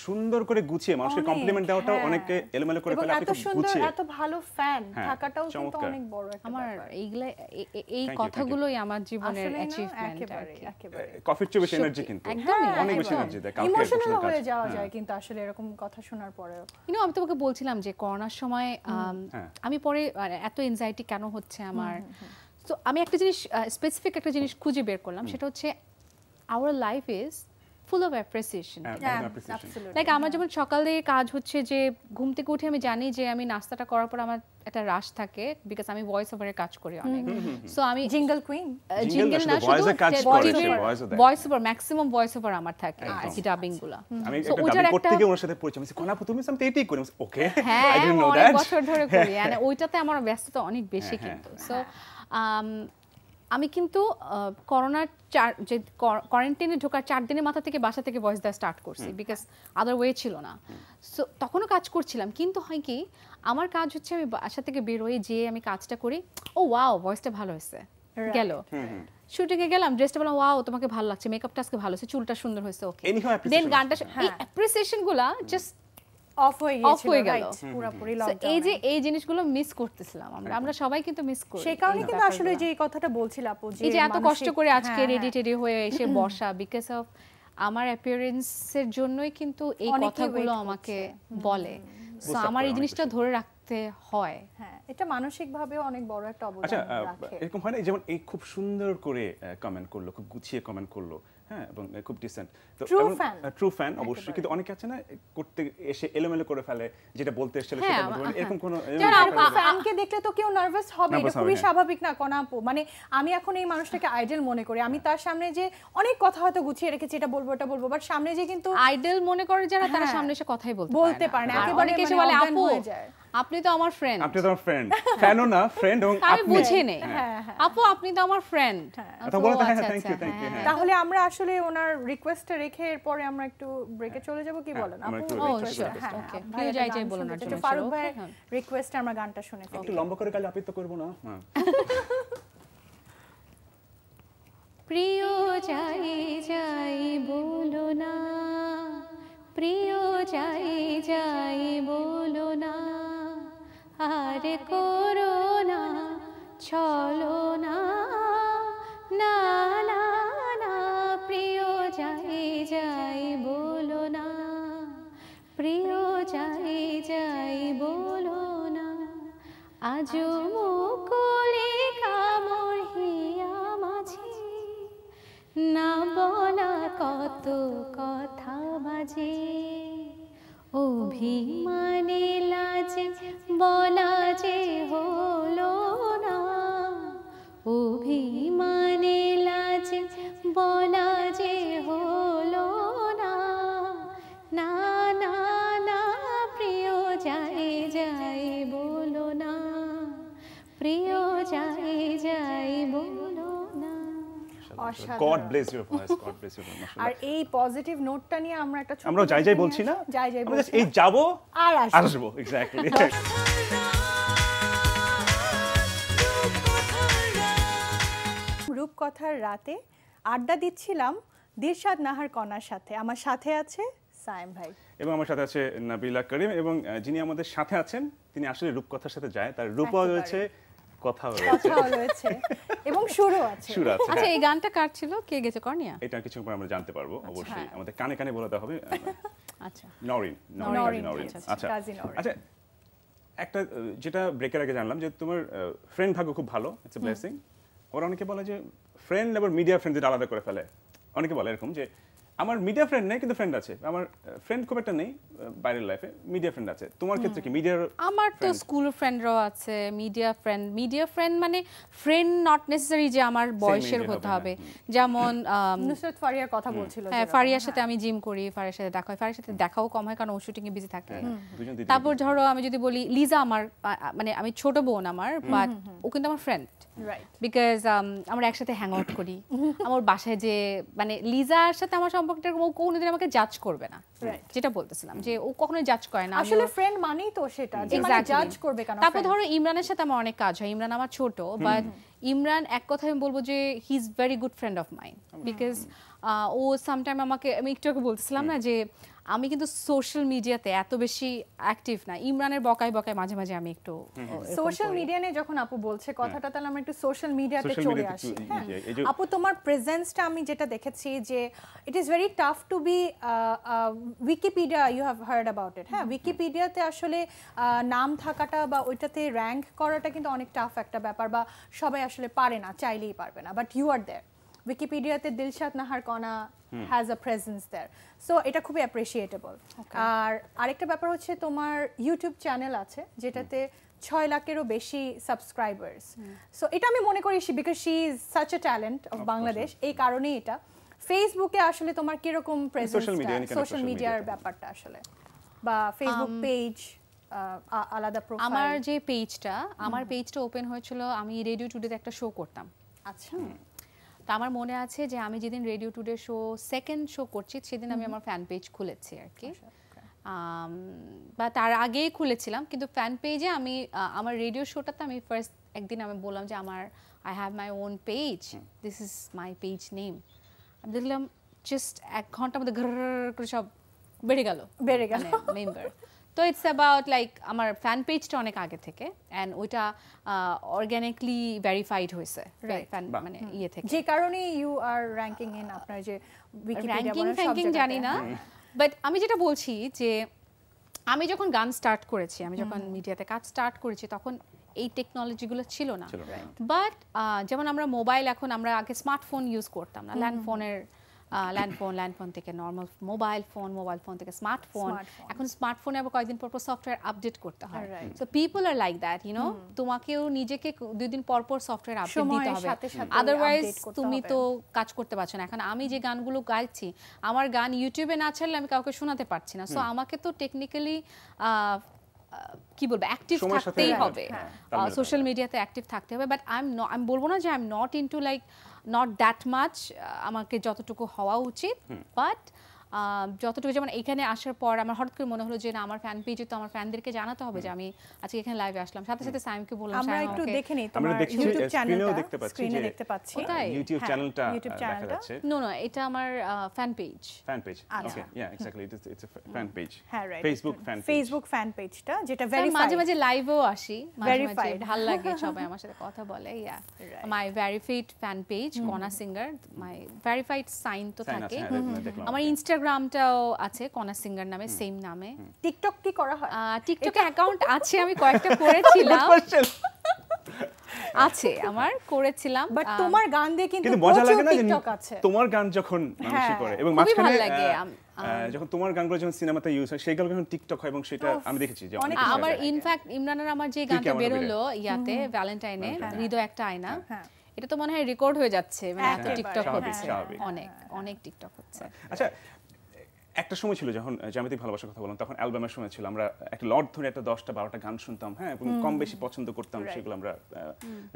সুন্দর করে গুছিয়ে হ্যাঁ। হ্যাঁ, এই কথাগুলোই আমার হ্যাঁ, যাওয়া যায় কিন্তু আসলে এরকম কথা শোনার পরেও ইনো আমি তোমাকে বলছিলাম যে করোনার সময় আমি পরে এত এনজাইটি কেন হচ্ছে আমার তো আমি একটা জিনিস স্পেসিফিক একটা জিনিস খুঁজে বের করলাম সেটা হচ্ছে our life is full of appreciation like আমার যেমন সকালে কাজ হচ্ছে যে ঘুম থেকে উঠে আমি জানি যে আমি নাস্তাটা করার পর আমার একটা রাশ থাকে বিকজ আমি ভয়েস ওভারের কাজ করি অনেক সো আমি জিঙ্গল কুইন জিঙ্গল না শুধু voice over maximum voice over আমার থাকে আর কি ডাবিং গুলো আমি একটা করতে গিয়ে ওনার সাথে পরিচয় আমি কোনা তুমি সামতে এটাই করি okay I didn't know that বছর ধরে করি মানে ওইটাতে আমার ব্যস্ততা অনেক বেশি হ্যাঁ, হ্যাঁ। কিন্তু সো হ্যাঁ। um, আমি কিন্তু করোনার চার যে কোয়ারেন্টাইনে ঢোকার চার দিনের মাথা থেকে বাসা থেকে ভয়েস দেওয়া স্টার্ট করছি বিকজ আদার ওয়ে ছিল না সো তখনও কাজ করছিলাম কিন্তু হয় কি আমার কাজ হচ্ছে আমি বাসা থেকে বেরোই যেয়ে আমি কাজটা করি ও ওয়াও ভয়েসটা ভালো হয়েছে গেল শুটিংয়ে গেলাম ড্রেসটা বললাম ওয়াও তোমাকে ভালো লাগছে মেকআপটা আজকে ভালো হয়েছে চুলটা সুন্দর হয়েছে ওকে দেন গানটা এই অ্যাপ্রিসিয়েশনগুলো জাস্ট অফ হয়ে গিয়েছিল অফ হয়ে গেল পুরোপুরি লকডাউন এই যে এই জিনিসগুলো মিস করতেছিলাম আমরা আমরা সবাই কিন্তু মিস করি সেই কারণে কিন্তু আসলে যে এই কথাটা বলছিল আপু যে এই যে এত কষ্ট করে আজকে রেডি হ্যাঁ, টেডি হ্যাঁ। হয়ে এসে বসা বিকজ অফ আমার অ্যাপিয়ারেন্সের জন্যই কিন্তু এই কথাগুলো আমাকে বলে সো আমার এই জিনিসটা ধরে রাখতে হয় হ্যাঁ এটা মানসিক ভাবে অনেক বড় একটা অবদান আচ্ছা, রাখে আচ্ছা এরকম হয় না যেমন এই খুব সুন্দর করে কমেন্ট করলো খুব গুছিয়ে কমেন্ট করলো হ্যাঁ এবং খুব ডিসেন্ট ট্রু ফ্যান অবশ্যই কিন্তু অনেকে আছে না করতে এসে এলোমেলো করে ফেলে যেটা বলতে এসেছিল হ্যাঁ, সেটা এরকম কোনো ফ্যানকে দেখলে তো কেউ নার্ভাস হবে এটা খুবই স্বাভাবিক না কনাপো মানে আমি এখন এই মানুষটাকে আইডল মনে করি আমি তার সামনে যে অনেক কথা হয়তো গুছিয়ে রেখেছি এটা বলবো এটা বলবো বাট সামনে যে কিন্তু আইডল মনে করে যারা তারা হ্যাঁ, সামনে এসে কথাই বলতে বলতে পারে না হ্যাঁ। একেবারে কিছু মানে বলে আপু আপনি তো আমার ফ্রেন্ড আপনি তো আমার ফ্রেন্ড ফ্যান ও না ফ্রেন্ড এবং আমি বুঝি নেই হ্যাঁ। হ্যাঁ, হ্যাঁ। আপু আপনি তো আমার ফ্রেন্ড কথা বলে তাহলে থ্যাংক ইউ থ্যাংক ইউ তাহলে আমরা আসলে ওনার রিকোয়েস্টে রেখে এরপরে আমরা একটু ব্রেকে চলে যাব কি বলেন আপু ও ওকে oh, প্রিয় যাই যাই বলুন আচ্ছা ফারুক ভাই রিকোয়েস্টে আমরা গানটা শুনে ফেলি একটু লম্বা করে গালি আপিত করব না প্রিয় যাই যাই বলো না প্রিয় যাই যাই বলো না আর না চলো না না না প্রিয় যাই যাই বলো না প্রিয় যাই যাই বলো না আজ মুকুলে কামর হিয়া মাঝে না বলা কত কথা বাজে অভিমানে লা বলা যে হলো না অভিমানে লাজ বলা গড ব্লেস গড ব্লেস আর এই পজিটিভ নোটটা নিয়ে আমরা একটা ছোট আমরা যাই যাই বলছি না যাই যাই বলছি এই যাব আর এক্স্যাক্টলি রূপকথার রাতে আড্ডা দিচ্ছিলাম দিরশাদ নাহার কনার সাথে আমার সাথে আছে সায়েম ভাই এবং আমার সাথে আছে নাবিলা করিম এবং যিনি আমাদের সাথে আছেন তিনি আসলে রূপকথার সাথে যায় তার রূপও রয়েছে রয়েছে এবং সুরও আছে সুর আছে আচ্ছা হ্যাঁ। এই গানটা কার ছিল কে গেছে এটা কিছু আমরা জানতে পারবো আচ্ছা। অবশ্যই আমাদের কানে কানে হবে আচ্ছা নরিন নরিন নরিন আচ্ছা আচ্ছা, আচ্ছা।, আচ্ছা একটা যেটা ব্রেকের আগে জানলাম যে তোমার ফ্রেন্ড ভাগ্য খুব ভালো ইটস এ ব্লেসিং ওরা অনেকে বলে যে ফ্রেন্ড মিডিয়া ফ্রেন্ডদের আলাদা করে ফেলে অনেকে বলে এরকম যে আমার মিডিয়া ফ্রেন্ড নেই কিন্তু ফ্রেন্ড আছে আমার ফ্রেন্ড খুব একটা নেই বাইরের লাইফে মিডিয়া ফ্রেন্ড আছে তোমার ক্ষেত্রে কি মিডিয়ার হ্যাঁ। আমার তো স্কুল ফ্রেন্ডরাও আছে মিডিয়া ফ্রেন্ড মিডিয়া ফ্রেন্ড মানে ফ্রেন্ড নট নেসেসারি যে আমার বয়সের হতে হবে হ্যাঁ, যেমন নুসরাত ফারিয়ার কথা বলছিল হ্যাঁ ফারিয়ার সাথে হ্যাঁ। আমি জিম করি ফারিয়ার সাথে দেখা হয় ফারিয়ার সাথে দেখাও কম হয় কারণ ও শুটিং এ বিজি থাকে তারপর ধরো আমি যদি বলি লিজা আমার মানে আমি ছোট বোন আমার বাট ও কিন্তু আমার ফ্রেন্ড Um, আমরা একসাথে হ্যাং আউট করি আমার বাসায় যে মানে লিজার সাথে আমার সম্পর্কটা ও কোনোদিন আমাকে জাজ করবে না যেটা বলতেছিলাম যে ও কখনো জাজ করে না আসলে ফ্রেন্ড মানেই তো সেটা জাজ মানে করবে কেন তারপর ধরো ইমরানের সাথে আমার অনেক কাজ হয় ইমরান আমার ছোট বাট ইমরান এক কথা আমি বলবো যে he is very good friend of mind because ও সামটাইম আমাকে আমি একটু আগে বলতেছিলাম না যে আমি কিন্তু সোশ্যাল মিডিয়াতে এত বেশি অ্যাক্টিভ না ইমরানের বকাই বকাই মাঝে মাঝে আমি একটু সোশ্যাল মিডিয়া নিয়ে যখন আপু বলছে হ্যাঁ। কথাটা তাহলে আমি একটু সোশ্যাল মিডিয়াতে চলে আসি হ্যাঁ। ইয়ে, আপু তোমার প্রেজেন্সটা আমি যেটা দেখেছি যে it is very tough to be Wikipedia you have heard about it হ্যাঁ উইকিপিডিয়াতে আসলে নাম থাকাটা বা ওইটাতে র্যাঙ্ক করাটা কিন্তু অনেক টাফ একটা ব্যাপার বা সবাই আসলে পারে না চাইলেই পারবে না বাট ইউ আর দেয়ার উইকিপিডিয়াতে Dilshad Naharkona has a presence there so এটা খুবই অ্যাপ্রিসিয়েটেবল আর আরেকটা ব্যাপার হচ্ছে তোমার ইউটিউব চ্যানেল আছে যেটাতে hmm. ছয় লাখেরও বেশি সাবস্ক্রাইবার্স সো hmm. এটা আমি মনে করি because she is such a talent of Bangladesh এই কারণেই এটা ফেসবুকে আসলে তোমার কিরকম সোশ্যাল মিডিয়ার ব্যাপারটা আসলে বা ফেসবুক পেজ um, আলাদা আমার যে পেজটা আমার পেজটা ওপেন হয়েছিল আমি রেডিও টুডেতে একটা শো করতাম আচ্ছা তো আমার মনে আছে যে আমি যেদিন radio today show second show করছি সেদিন আমি আমার ফ্যান পেজ খুলেছি আর কি আচ্ছা, বা তার আগেই খুলেছিলাম কিন্তু ফ্যান পেজে আমি আমার রেডিও শোটাতে আমি ফার্স্ট একদিন আমি বললাম যে আমার I have my own page this is my page name আমি দেখলাম জাস্ট এক ঘন্টার মধ্যে ঘর করে সব বেড়ে গেল বেড়ে গেল মেম্বার মানে তো ইটস অ্যাবাউট লাইক আমার ফ্যান পেজটা অনেক আগে থেকে অ্যান্ড ওইটা অর্গ্যানিকলি ভেরিফাইড হয়েছে ফ্যান মানে ইয়ে থেকে যে কারণে ইউ আর র্যাঙ্কিং ইন আপনার যে র্যাঙ্কিং ফ্যাঙ্কিং জানি না বাট আমি যেটা বলছি যে আমি যখন গান স্টার্ট করেছি আমি যখন মিডিয়াতে কাজ স্টার্ট করেছি তখন এই টেকনোলজিগুলো ছিল না বাট যেমন আমরা মোবাইল এখন আমরা আগে স্মার্টফোন ইউজ করতাম না ল্যান্ড ফোনের ল্যান্ডফোন ল্যান্ডফোন থেকে normal mobile phone mobile phone থেকে স্মার্টফোন এখন স্মার্টফোনে আবার কয়েকদিন পর পর সফটওয়্যার আপডেট করতে হয় so people are like that you know তোমাকেও নিজেকে দুই দিন পর পর সফটওয়্যার আপডেট দিতে হবে আদারওয়াইজ তুমি তো কাজ করতে পারছো না এখন আমি যে গানগুলো গাইছি আমার গান ইউটিউবে না ছাড়লে আমি কাউকে শোনাতে পারছি না সো আমাকে তো টেকনিক্যালি কি বলবো অ্যাক্টিভ থাকতেই হ্যাঁ, হবে সোশ্যাল মিডিয়াতে অ্যাক্টিভ থাকতে হবে বাট আই এম আমি বলবো না যে I am not into like not that much আমাকে যতটুকু হওয়া উচিত বাট যতটুকু যেমন এখানে আসার পর আমার হঠাৎ করে মনে হলো যে না আমার ফ্যান পেজে তো আমার ফ্যানদেরকে জানাতে হবে যে আমি আজকে এখানে লাইভে আসলাম সাথে সাথে সাইমকে বললাম আমরা একটু দেখে নেই তোমার ইউটিউব চ্যানেলটা দেখতে পাচ্ছি স্ক্রিনে হ্যাঁ। দেখতে পাচ্ছি ইউটিউব চ্যানেলটা হ্যাঁ, দেখা যাচ্ছে নো নো এটা আমার fan page fan page okay yeah exactly it is it's a fan page Facebook fan page Facebook fan পেজটা যেটা ভেরিফাইড মাঝে মাঝে লাইভেও আসি মাঝে মাঝে ভাল লাগে সবাই আমার সাথে কথা বলে yeah my verified fan page Kona singer my verified sign তো থাকে হ্যাঁ, আমার ইনস্টাগ্রাম ইনস্টাগ্রামটাও আছে কনা সিঙ্গার নামে সেম নামে টিকটক কি করা হয় টিকটকে অ্যাকাউন্ট আছে আমি কয়েকটা করেছিলাম আছে আমার করেছিলাম বাট তোমার গান দিয়ে কিন্তু মজা লাগে না টিকটক আছে তোমার গান যখন হ্যাঁ। মানুষ করে এবং মাঝখানে লাগে যখন তোমার গানগুলো যখন সিনেমাতে ইউজ হয় সেই গানগুলো যখন টিকটক হয় এবং সেটা আমি দেখেছি যে আমার ইনফ্যাক্ট ইমরানের আমার যে গানটা বেরোলো ইয়াতে ভ্যালেন্টাইনে হৃদয় একটা আয়না হ্যাঁ, হ্যাঁ। এটা তো মনে হয় রেকর্ড হয়ে যাচ্ছে মানে এত টিকটক হচ্ছে অনেক অনেক টিকটক হচ্ছে আচ্ছা একটা সময় ছিল যখন জ্যামিতিক ভালোবাসার কথা বললাম তখন অ্যালবামের সময় ছিল আমরা একটা লট ধরে একটা দশটা বারোটা গান শুনতাম হ্যাঁ এবং কম বেশি পছন্দ করতাম সেগুলো আমরা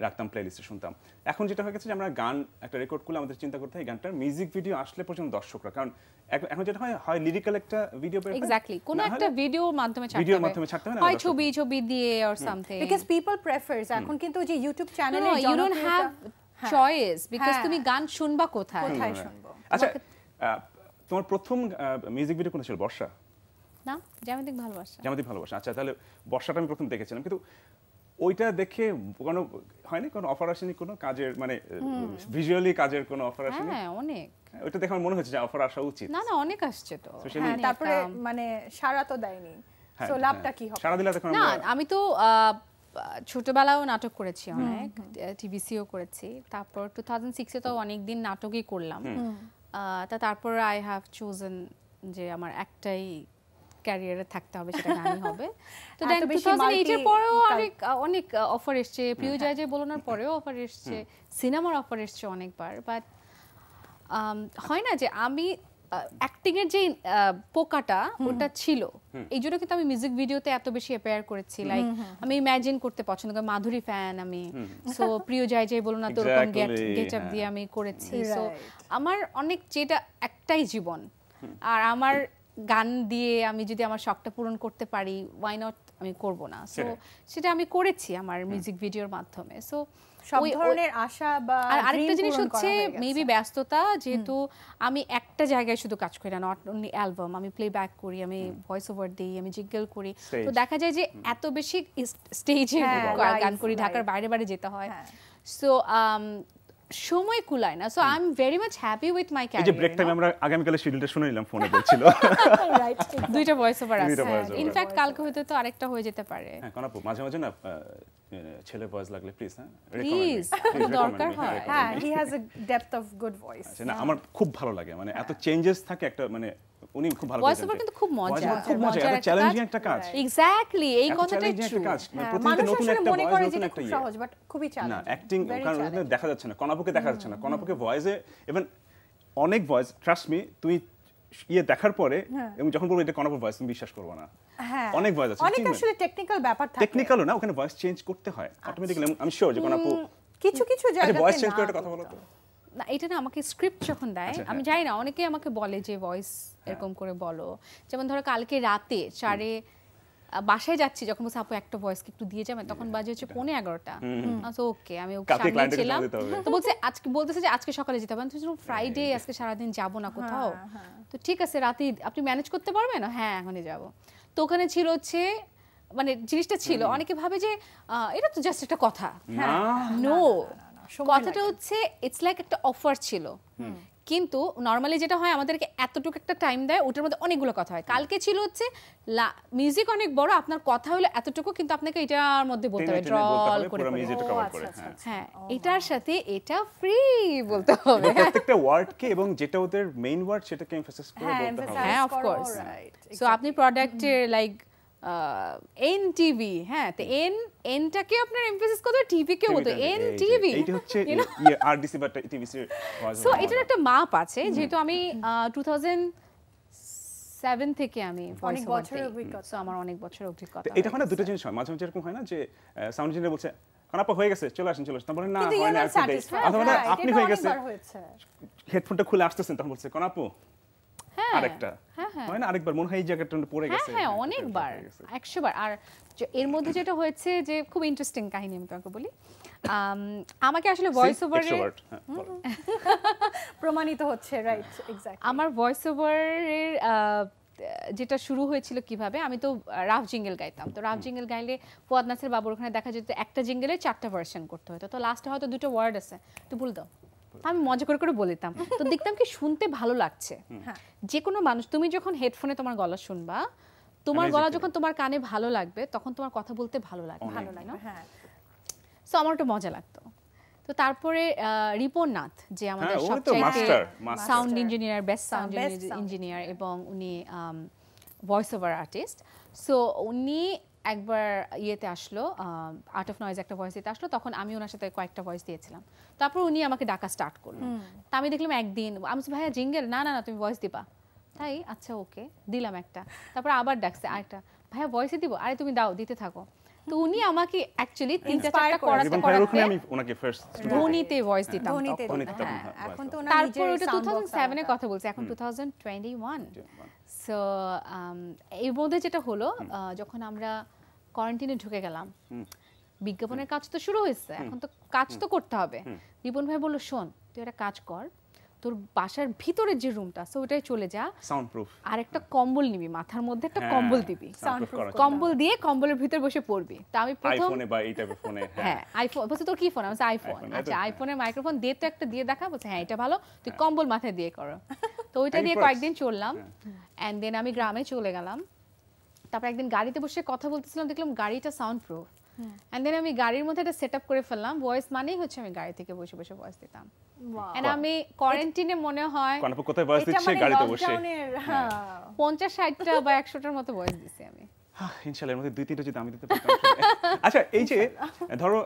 রাখতাম লিস্টে শুনতাম এখন যেটা হয়ে গেছে যে আমরা গান একটা রেকর্ড করলে আমাদের চিন্তা করতে হয় গানটার মিউজিক ভিডিও আসলে পর্যন্ত দর্শকরা কারণ এখন যেটা হয় হয় লিরিক্যাল একটা ভিডিও এক্স্যাক্টলি কোন একটা ভিডিওর মাধ্যমে ভিডিওর মাধ্যমে ছাড়তে হয় হয় ছবি ছবি দিয়ে or something because people prefers এখন কিন্তু যে ইউটিউব চ্যানেলে you don't have choice because তুমি গান শুনবা কোথায় কোথায় শুনবো আচ্ছা তোমার প্রথম মিউজিক ভিডিও কোনটা ছিল বর্ষা না জ্যামিতিক ভালোবাসা জ্যামিতিক ভালোবাসা আচ্ছা তাহলে বর্ষাটা আমি প্রথম দেখেছিলাম কিন্তু ওইটা দেখে কোনো হয় না কোনো অফার আসেনি কোনো কাজের মানে ভিজুয়ালি কাজের কোনো অফার হ্যাঁ, আসেনি হ্যাঁ অনেক হ্যাঁ, ওইটা দেখে আমার মনে হচ্ছে যে অফার আসা উচিত না না অনেক আসছে তো হ্যাঁ, তারপরে মানে সারা তো দেয়নি সো লাভটা কি হবে সারা দিলা দেখো না আমি তো ছোটবেলাও নাটক করেছি অনেক টিভিসিও করেছি তারপর টু থাউজেন্ড সিক্সে তো অনেকদিন নাটকই করলাম তা তারপর আই হ্যাভ চুজেন যে আমার একটাই ক্যারিয়ারে থাকতে হবে সেটা গানই হবে তো দেন টু থাউজেন্ড পরেও অনেক অনেক অফার এসছে প্রিয় জাজে বলোনার পরেও অফার এসছে সিনেমার অফার এসছে অনেকবার বাট um, হয় না যে আমি অ্যাক্টিং এর যে পোকাটা ওটা ছিল এই জন্য কিন্তু আমি মিউজিক ভিডিওতে এত বেশি অ্যাপেয়ার করেছি লাইক আমি ইমাজিন করতে পছন্দ করি মাধুরী ফ্যান আমি সো প্রিয় জয় যাই বলো না তো ওরকম গেট আপ হ্যাঁ। দিয়ে আমি করেছি সো আমার অনেক যেটা একটাই জীবন আর আমার গান দিয়ে আমি যদি আমার শখটা পূরণ করতে পারি ওয়াই নট আমি করব না সো সেটা আমি করেছি আমার মিউজিক ভিডিওর মাধ্যমে সো সব ধরনের আশা বা আর আরেকটা জিনিস হচ্ছে মেবি ব্যস্ততা যেহেতু আমি একটা জায়গায় শুধু কাজ করি না নট অনলি অ্যালবাম আমি প্লেব্যাক করি আমি ভয়েস ওভার দিই আমি জিগেল করি তো দেখা যায় যে এত বেশি স্টেজে হ্যাঁ, গান করি ঢাকার বাইরে বাইরে যেতে হয় সো হ্যাঁ। um, সময় কুলায় না so I am very much happy with my career এই যে ব্রেক টাইমে আমরা আগামী আগামীকালের শিডিউলটা শুনে নিলাম ফোনে বলছিল রাইট দুইটা ভয়েস ওভার আছে ইনফ্যাক্ট কালকে হয়তো তো আরেকটা হয়ে যেতে পারে হ্যাঁ কোনাপু মাঝে মাঝে না ছেলে ভয়েস লাগলে প্লিজ হ্যাঁ প্লিজ দরকার হয় হ্যাঁ he has a depth of good voice আচ্ছা না আমার খুব ভালো লাগে মানে এত চেঞ্জেস হ্যাঁ। থাকে একটা মানে উনি খুব ভালো ভয়েস ওভার কিন্তু খুব মজা খুব মজা একটা চ্যালেঞ্জিং একটা কাজ এক্স্যাক্টলি এই কথাটাই ট্রু মানে হ্যাঁ, মনে করে যে ইয়ে। সহজ বাট খুবই চ্যালেঞ্জিং না অ্যাক্টিং কারণ দেখা যাচ্ছে না কনাপুকে দেখা যাচ্ছে না কনাপুকে ভয়েসে অনেক ভয়েস ট্রাস্ট মি তুই ইয়ে দেখার পরে এবং হ্যাঁ। যখন বলবো এটা কনাপুর ভয়েস তুমি বিশ্বাস করবে না হ্যাঁ। অনেক ভয়েস আছে অনেক আসলে টেকনিক্যাল ব্যাপার থাকে টেকনিক্যালও না ওখানে ভয়েস চেঞ্জ করতে হয় অটোমেটিক্যালি আচ্ছা। আমি শিওর যে কনাপু কিছু কিছু জায়গায় ভয়েস চেঞ্জ করে কথা বলতো না এটা না আমাকে স্ক্রিপ্ট যখন দেয় আচ্ছা, আমি যাই হ্যাঁ। না অনেকে আমাকে বলে যে ভয়েস হ্যাঁ। এরকম করে বলো যেমন ধরো কালকে রাতে চারে বাসায় যাচ্ছি যখন বলছে আপু একটা ভয়েস একটু দিয়ে যাবেন তখন বাজে হচ্ছে পৌনে এগারোটা তো ওকে আমি সামনে ছিলাম তো বলছে আজকে বলতেছে যে আজকে সকালে যেতে পারেন তুমি ফ্রাইডে আজকে সারাদিন যাব না হ্যাঁ, কোথাও তো ঠিক আছে রাতে আপনি ম্যানেজ করতে পারবেন হ্যাঁ এখনই যাব তো ওখানে ছিল হচ্ছে মানে জিনিসটা ছিল অনেকে ভাবে যে এটা তো জাস্ট একটা কথা হ্যাঁ নো কথাটা হচ্ছে ইটস লাইক একটা অফার ছিল কিন্তু নর্মালি যেটা হয় আমাদেরকে এতটুকু একটা টাইম দেয় ওটার মধ্যে অনেকগুলো কথা হয় কালকে ছিল হচ্ছে মিউজিক অনেক বড় আপনার কথা হলো এতটুকু কিন্তু আপনাকে এটার মধ্যে বলতে হবে ড্রল করে আচ্ছা, আচ্ছা, হ্যাঁ, আচ্ছা। হ্যাঁ এটার সাথে এটা ফ্রি বলতে মানে হবে প্রত্যেকটা ওয়ার্ডকে এবং যেটা ওদের মেইন ওয়ার্ড সেটাকে এমফাসাইজ করে হ্যাঁ, বলতে হবে হ্যাঁ অফ কোর্স সো আপনি প্রোডাক্টের লাইক এন টিভি হ্যাঁ তো এন এনটাকে আপনার কত টিভি হতো এন টিভি সো এটার একটা মাপ আছে যেহেতু আমি থেকে আমি অনেক বছরের অভিজ্ঞতা আমার অনেক বছরের অভিজ্ঞতা এটা হয় দুটো জিনিস হয় মাঝে মাঝে এরকম হয় না যে সাউন্ড ইঞ্জিনিয়ার বলছে কানাপা হয়ে গেছে চলে আসেন চলে আসেন বলেন না হয় না আপনি হয়ে গেছে হেডফোনটা খুলে আসতেছেন তখন বলছে কানাপু হ্যাঁ, আরেকটা হ্যাঁ, হ্যাঁ। হয় না আরেকবার মনে হয় এই জায়গাটা পড়ে গেছে হ্যাঁ অনেকবার একশো বার আর এর মধ্যে যেটা হয়েছে যে খুব ইন্টারেস্টিং কাহিনী আমি তোমাকে বলি আমাকে আসলে ভয়েস ওভারে প্রমাণিত হচ্ছে রাইট এক্স্যাক্ট আমার ভয়েস ওভারের যেটা শুরু হয়েছিল কিভাবে আমি তো রাফ জিঙ্গেল গাইতাম তো রাফ জিঙ্গেল গাইলে ফুয়াদ নাসের বাবুর ওখানে দেখা যেত একটা জিঙ্গেলে চারটা ভার্সন করতে হতো তো লাস্টে হয়তো দুটো ওয়ার্ড আছে তো ভুল দাও আমি মজা করে করে বলিতাম তো দেখতাম কি শুনতে ভালো লাগছে হ্যাঁ। যে কোনো মানুষ তুমি যখন হেডফোনে তোমার গলা শুনবা তোমার গলা যখন তোমার কানে ভালো লাগবে তখন তোমার কথা বলতে ভালো লাগে ভালো লাগে হ্যাঁ সো আমার একটু মজা লাগতো তো তারপরে রিপন নাথ যে হ্যাঁ, আমাদের সবচেয়ে sound engineer best sound engineer এবং উনি ভয়েস ওভার আর্টিস্ট সো উনি একবার ইয়েতে আসলো আর্ট অফ নয়েজ একটা ভয়েস দিতে আসলো তখন আমি ওনার সাথে কয়েকটা ভয়েস দিয়েছিলাম তারপর উনি আমাকে ডাকা স্টার্ট করলো তা আমি দেখলাম একদিন আমি ভাইয়া জিঙ্গেল না না না তুমি ভয়েস দিবা তাই আচ্ছা ওকে দিলাম একটা তারপর আবার ডাকছে আরেকটা ভাইয়া ভয়েসে দিব আরে তুমি দাও দিতে থাকো তো উনি আমাকে অ্যাকচুয়ালি চার চারটা করাতে করাতে আমি ওনাকে ফার্স্ট ধোনিতে ভয়েস দিতাম হ্যাঁ, হ্যাঁ, এখন তো ওনা তারপর ওটা 2007 এর কথা এখন 2021 সো um, এর মধ্যে যেটা হলো যখন আমরা কোয়ারেন্টিনে ঢুকে গেলাম বিজ্ঞাপনের কাজ তো শুরু হয়েছে এখন তো কাজ তো করতে হবে রিপন ভাই বললো শোন তুই একটা কাজ কর তোর বাসার ভিতরে যে রুমটা আছে ওটাই চলে যা সাউন্ড প্রুফ আর একটা কম্বল নিবি মাথার মধ্যে একটা হ্যাঁ, কম্বল দিবি সাউন্ড প্রুফ কম্বল দিয়ে কম্বলের ভিতর বসে পড়বি তা আমি প্রথম আইফোনে বা এই টাইপের ফোনে হ্যাঁ আইফোন হ্যাঁ, বলছে তোর কি ফোন আছে আইফোন আচ্ছা আইফোনের মাইক্রোফোন হ্যাঁ। দিয়ে তো একটা দিয়ে দেখা বলছে হ্যাঁ এটা ভালো তুই কম্বল মাথায় দিয়ে কর তো ওইটা দিয়ে কয়েকদিন চললাম এন্ড দেন আমি গ্রামে চলে গেলাম তারপর একদিন গাড়িতে বসে কথা বলতেছিলাম দেখলাম গাড়িটা সাউন্ড প্রুফ অ্যান্ড দেন আমি গাড়ির মধ্যে একটা সেট করে ফেললাম ভয়েস মানেই হচ্ছে আমি গাড়ি থেকে বসে বসে ভয়েস দিতাম এন্ড আমি কোয়ারেন্টিনে মনে হয় কোথায় ভয়েস দিচ্ছে মানে গাড়িতে বসে 50 60টা হ্যাঁ। বা একশোটার মতো ভয়েস দিছি আমি ইনশাল্লাহ এর মধ্যে দুই তিনটে যদি আমি দিতে পারি আচ্ছা এই যে ধরো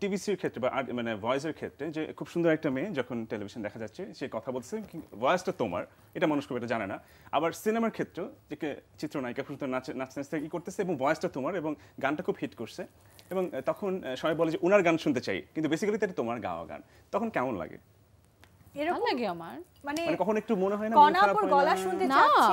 টিভিসির ক্ষেত্রে বা মানে ভয়েসের ক্ষেত্রে যে খুব সুন্দর একটা মেয়ে যখন টেলিভিশন দেখা যাচ্ছে সে কথা বলছে ভয়েসটা তোমার এটা মানুষ খুব এটা জানে না আবার সিনেমার ক্ষেত্রে যে চিত্রনায়িকা খুব সুন্দর নাচ নাচ নাচতে কি করতেছে এবং ভয়েসটা তোমার এবং গানটা খুব হিট করছে এবং তখন সবাই বলে যে ওনার গান শুনতে চাই কিন্তু বেসিক্যালি তো এটা তোমার গাওয়া গান তখন কেমন লাগে এরকম আমার মানে, মানে একটু মনে হয় না গলা শুনতে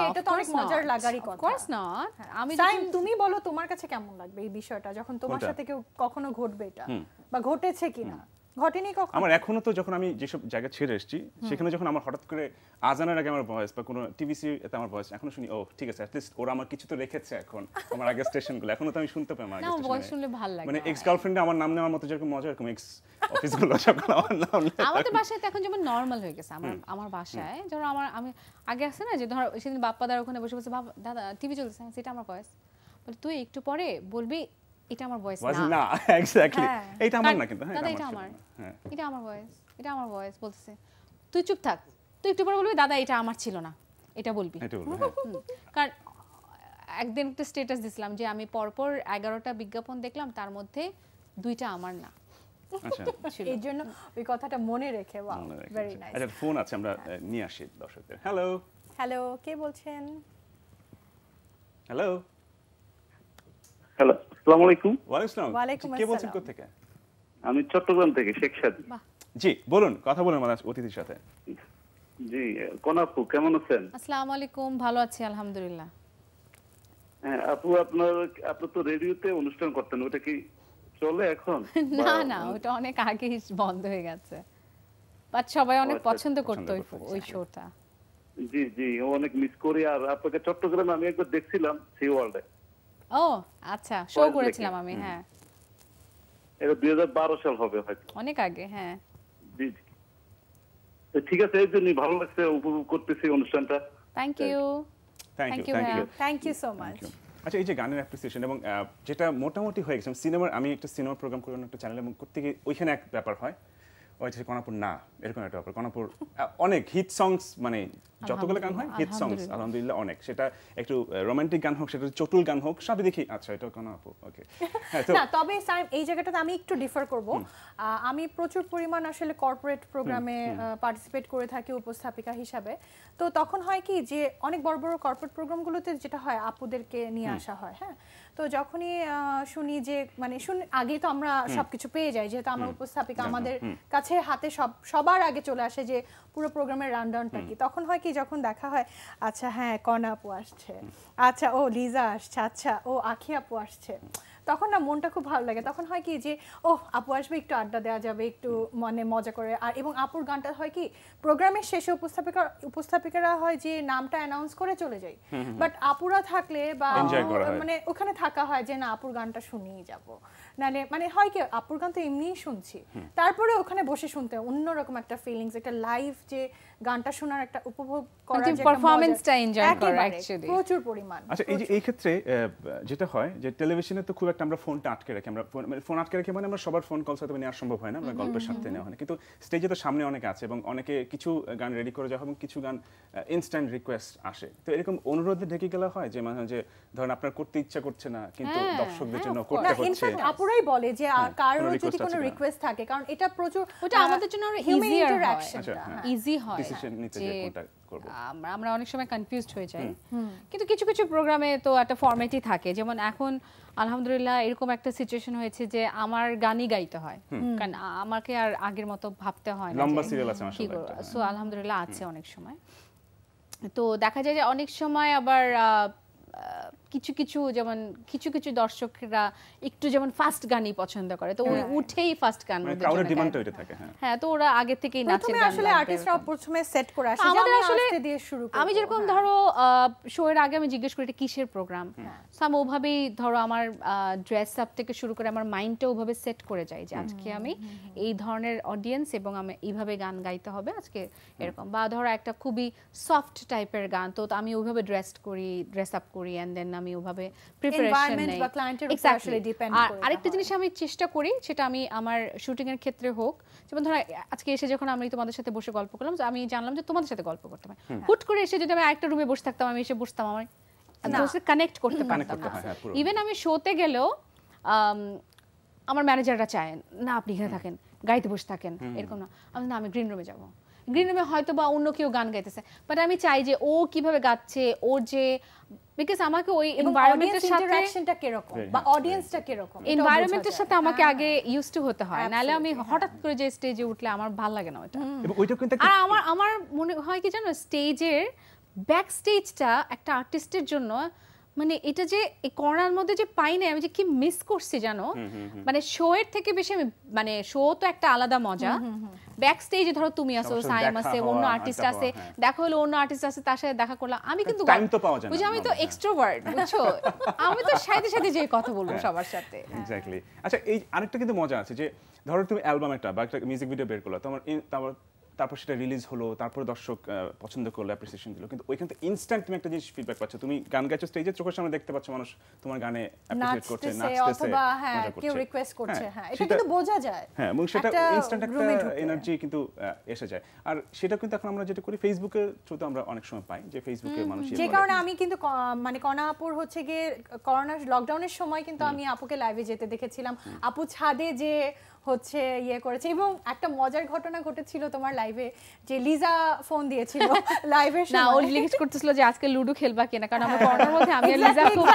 এটা তো অনেক মজার লাগারই কথা না হ্যাঁ, আমি তুমি বলো তোমার কাছে কেমন লাগবে এই বিষয়টা যখন তোমার সাথে কেউ কখনো ঘটবে এটা বা ঘটেছে কিনা ঘটেনি কখনো আমার এখনো তো যখন আমি যেসব জায়গা ছেড়ে এসেছি সেখানে যখন আমার হঠাৎ করে আজানের আগে আমার ভয়েস বা কোনো টিভি সিরিজতে আমার ভয়েস এখনো শুনি ও ঠিক আছে অ্যাটলিস্ট ওরা আমার কিছু তো রেখেছে এখন আমার আগে গুলো এখনো তো আমি শুনতে পাই আমার ভয়েস শুনলে ভালো লাগে মানে এক্স গার্লফ্রেন্ডে আমার নাম নেওয়ার মতো যেরকম মজা এরকম এক্স অফিসগুলো যখন আমার নাম আমাদের বাসায় তো এখন যেমন নর্মাল হয়ে গেছে আমার আমার বাসায় ধরো আমার আমি আগে আছে না যে ধর সেদিন বাপ্পাদার ওখানে বসে বসে বাবা দাদা টিভি চলছে হ্যাঁ, সেটা আমার ভয়েস তুই একটু পরে বলবি এটা আমার ভয়েস না না এক্স্যাক্টলি হ্যাঁ, এটা আমার না কিন্তু দাদা এটা আমার এটা আমার ভয়েস এটা আমার ভয়েস বলতেছে তুই চুপ থাক তুই একটু পরে বলবি দাদা এটা আমার ছিল না এটা বলবি হ্যাঁ। কারণ একদিন একটা স্টেটাস দিছিলাম যে আমি পরপর এগারোটা বিজ্ঞাপন দেখলাম তার মধ্যে দুইটা আমার না আচ্ছা। এই জন্য ওই কথাটা মনে রেখে বা আচ্ছা। ভেরি আচ্ছা ফোন আছে আমরা নিয়ে আসি দর্শকদের হ্যালো হ্যালো কে বলছেন হ্যালো হ্যালো আসসালামু আলাইকুম কে বলছেন কোথা আমি চট্টগ্রাম থেকে শেখ সাদি জি বলুন কথা বলুন আমার অতিথির সাথে জি কোনাপু কেমন আছেন আসসালামু আলাইকুম ভালো আছি আলহামদুলিল্লাহ হ্যাঁ আপু আপনার আপনি তো রেডিওতে অনুষ্ঠান করতেন ওটা কি চলে এখন না না ওটা অনেক আগে বন্ধ হয়ে গেছে বাট সবাই অনেক আচ্ছা, পছন্দ করতো ওই আচ্ছা। শোটা জি জি অনেক মিস করি আর আপনাকে চট্টগ্রামে আমি একবার দেখছিলাম সি ওয়ার্ল্ডে ও আচ্ছা শো করেছিলাম আমি হ্যাঁ এটা 2012 সাল হবে হয়তো অনেক আগে হ্যাঁ ঠিক আছে এই জন্য ভালো লাগছে উপভোগ করতেছি অনুষ্ঠানটা thank you thank you thank you so much আচ্ছা এই যে গানের অ্যাপ্রিসিয়েশন এবং যেটা মোটামুটি হয়ে গেছে সিনেমার আমি একটা সিনেমা প্রোগ্রাম করি অন্য একটা চ্যানেল এবং করতে গিয়ে ওইখানে এক ব্যাপার হয় ও আচ্ছা কণাপুর না এরকম একটা ব্যাপার কণাপুর অনেক হিট সংস মানে যতগুলো গান হয় হিট সংস আলহামদুলিল্লাহ অনেক সেটা একটু রোমান্টিক গান হোক সেটা চটুল গান হোক সবই দেখি আচ্ছা এটা কণাপু ওকে হ্যাঁ, না তবে স্যার এই জায়গাটাতে আমি একটু ডিফার করব আমি প্রচুর পরিমাণ আসলে কর্পোরেট প্রোগ্রামে পার্টিসিপেট করে থাকি উপস্থাপিকা হিসাবে তো তখন হয় কি যে অনেক বড় বড় কর্পোরেট প্রোগ্রামগুলোতে যেটা হয় আপুদেরকে নিয়ে আসা হয় হ্যাঁ তো যখনই শুনি যে মানে শুনি আগে তো আমরা সবকিছু পেয়ে যাই যেহেতু আমরা উপস্থাপিকা আমাদের কাছে হাতে সব সবার আগে চলে আসে যে পুরো প্রোগ্রামের রানডাউনটা কি তখন হয় কি যখন দেখা হয় আচ্ছা হ্যাঁ কনা আপু আসছে আচ্ছা ও লিজা আসছে আচ্ছা ও আখি আপু আসছে তখন না মনটা খুব ভালো লাগে তখন হয় কি যে ও আপু আসবে একটু আড্ডা দেওয়া যাবে একটু মানে মজা করে আর এবং আপুর গানটা হয় কি প্রোগ্রামের শেষে উপস্থাপিকা উপস্থাপিকারা হয় যে নামটা অ্যানাউন্স করে চলে যায় বাট আপুরা থাকলে বা মানে ওখানে থাকা হয় যে না আপুর গানটা শুনিয়ে যাব নালে মানে হয় কি আপুর গান তো এমনিই শুনছি তারপরে ওখানে বসে শুনতে অন্যরকম একটা ফিলিংস একটা লাইভ যে গানটা শোনার একটা উপভোগ করার মানে যে পারফরম্যান্সটা এনজয় করা অ্যাকচুয়ালি প্রচুর পরিমাণ আচ্ছা এই যে এই ক্ষেত্রে যেটা হয় যে টেলিভিশনে তো খুব একটা আমরা ফোনটা আটকে রাখি আমরা মানে ফোন আটকে রাখি মানে আমরা সবার ফোন কল সাথে নেওয়া সম্ভব হয় না আমরা গল্পের সাথে নেওয়া হয় না কিন্তু স্টেজে তো সামনে অনেকে আছে এবং অনেকে কিছু গান রেডি করে যাওয়া এবং কিছু গান ইনস্ট্যান্ট রিকোয়েস্ট আসে তো এরকম অনুরোধে ঢেকে গেলে হয় যে মানে যে ধরেন আপনার করতে ইচ্ছা করছে না কিন্তু হ্যাঁ, দর্শকদের হ্যাঁ, জন্য করতে হচ্ছে ওরাই বলে যে হ্যাঁ, কারোর যদি কোনো রিকোয়েস্ট থাকে কারণ এটা প্রচুর ওটা আমাদের জন্য ইজি ইন্টারঅ্যাকশন ইজি হয় ডিসিশন আচ্ছা, হ্যাঁ, নিতে যে কোনটা আমরা অনেক সময় কনফিউজ হয়ে যাই কিন্তু কিছু কিছু প্রোগ্রামে তো একটা ফরম্যাটই থাকে যেমন এখন আলহামদুলিল্লাহ এরকম একটা সিচুয়েশন হয়েছে যে আমার গানই গাইতে হয় কারণ আমাকে আর আগের মতো ভাবতে হয় না লম্বা সিরিয়াল আছে মাশাআল্লাহ সো হ্যাঁ। আলহামদুলিল্লাহ আছে অনেক সময় তো দেখা যায় যে অনেক সময় আবার কিছু কিছু যেমন কিছু কিছু দর্শকরা একটু যেমন ফাস্ট গানই পছন্দ করে তো হ্যাঁ। উঠেই ফাস্ট গান মানে হ্যাঁ।, হ্যাঁ তো ওরা আগে থেকেই নাচে আসলে আর্টিস্টরা প্রথমে সেট করে আসে হ্যাঁ, আমাদের আসলে দিয়ে শুরু আমি যেরকম ধরো শো এর আগে আমি জিজ্ঞেস করি এটা কিসের প্রোগ্রাম সাম ওভাবেই ধরো আমার ড্রেস আপ থেকে শুরু করে আমার মাইন্ডটা ওভাবে সেট করে যাই যে আজকে আমি এই ধরনের অডিয়েন্স এবং আমি এইভাবে গান গাইতে হবে আজকে এরকম বা ধরো একটা খুবই সফট টাইপের গান তো আমি ওইভাবে ড্রেস করি ড্রেস আপ করি অ্যান্ড দেন আমি ওভাবে আরেকটা জিনিস আমি চেষ্টা করি সেটা আমি আমার শুটিং এর ক্ষেত্রে হোক যেমন ধরো আজকে এসে যখন আমি তোমাদের সাথে বসে গল্প করলাম আমি জানলাম যে তোমাদের সাথে গল্প করতে পারি হুট করে এসে যদি আমি আরেকটা রুমে বসে থাকতাম আমি এসে বসতাম আমার কানেক্ট করতে পারতাম ইভেন হ্যাঁ, আমি শোতে গেলেও আমার ম্যানেজাররা চায় না আপনি এখানে থাকেন গাড়িতে বসে থাকেন এরকম না আমি না আমি গ্রিন রুমে যাবো গ্রিন রুমে হয়তো বা অন্য কেউ গান গাইতেছে বাট আমি চাই যে ও কিভাবে গাচ্ছে ওর যে বিকজ আমাকে ওই সাথে ইন্টারঅ্যাকশনটা বা অডিয়েন্সটা কি রকম সাথে আমাকে হ্যাঁ। আগে ইউজ টু হতে হয় নালে আমি হঠাৎ হ্যাঁ। করে যে স্টেজে উঠলে আমার ভালো লাগে না ওটা এবং ওইটা কিন্তু আর আমার আমার মনে হয় কি জানো স্টেজের ব্যাক স্টেজটা একটা আর্টিস্টের জন্য মানে এটা যে করোনার মধ্যে যে পাই না আমি যে কি মিস করছি জানো মানে শো এর থেকে বেশি আমি মানে শো তো একটা আলাদা মজা ব্যাক স্টেজে ধরো তুমি আছো সাইম আছে অন্য আর্টিস্ট আছে হ্যাঁ। দেখো হলো অন্য আর্টিস্ট আছে তার সাথে দেখা করলাম আমি কিন্তু টাইম তো পাওয়া যায় না আমি তো এক্সট্রোভার্ট হ্যাঁ। বুঝছো আমি তো সাথে সাথে যে কথা বলবো হ্যাঁ। সবার সাথে এক্স্যাক্টলি আচ্ছা এই আরেকটা কিন্তু মজা আছে যে ধরো তুমি অ্যালবাম একটা বা একটা মিউজিক ভিডিও বের করলা তোমার তারপর তারপর সেটা রিলিজ হলো তারপর দর্শক পছন্দ করলো অ্যাপ্রিসিয়েশন দিল কিন্তু ওইখান থেকে ইনস্ট্যান্ট তুমি একটা জিনিস ফিডব্যাক পাচ্ছ তুমি গান গাইছো স্টেজে চোখের সামনে দেখতে পাচ্ছ মানুষ তোমার গানে অ্যাপ্রিসিয়েট করছে নাচতেছে হ্যাঁ কেউ রিকোয়েস্ট করছে হ্যাঁ, হ্যাঁ এটা কিন্তু বোঝা যায় হ্যাঁ এবং সেটা ইনস্ট্যান্ট একটা এনার্জি কিন্তু এসে যায় আর সেটা কিন্তু এখন আমরা যেটা করি ফেসবুকে তো আমরা অনেক সময় পাই যে ফেসবুকে মানুষ যে কারণে আমি কিন্তু মানে কণা হচ্ছে গিয়ে করোনা লকডাউনের সময় কিন্তু আমি আপুকে লাইভে যেতে দেখেছিলাম আপু ছাদে যে হচ্ছে ইয়ে করেছে এবং একটা মজার ঘটনা ঘটেছিল তোমার লাইভে যে লিজা ফোন দিয়েছিল লাইভে না ও লিখে করতেছিল যে আজকে লুডু খেলবা কিনা কারণ আমার পড়ার হ্যাঁ। মধ্যে আমি আর লিজা খুব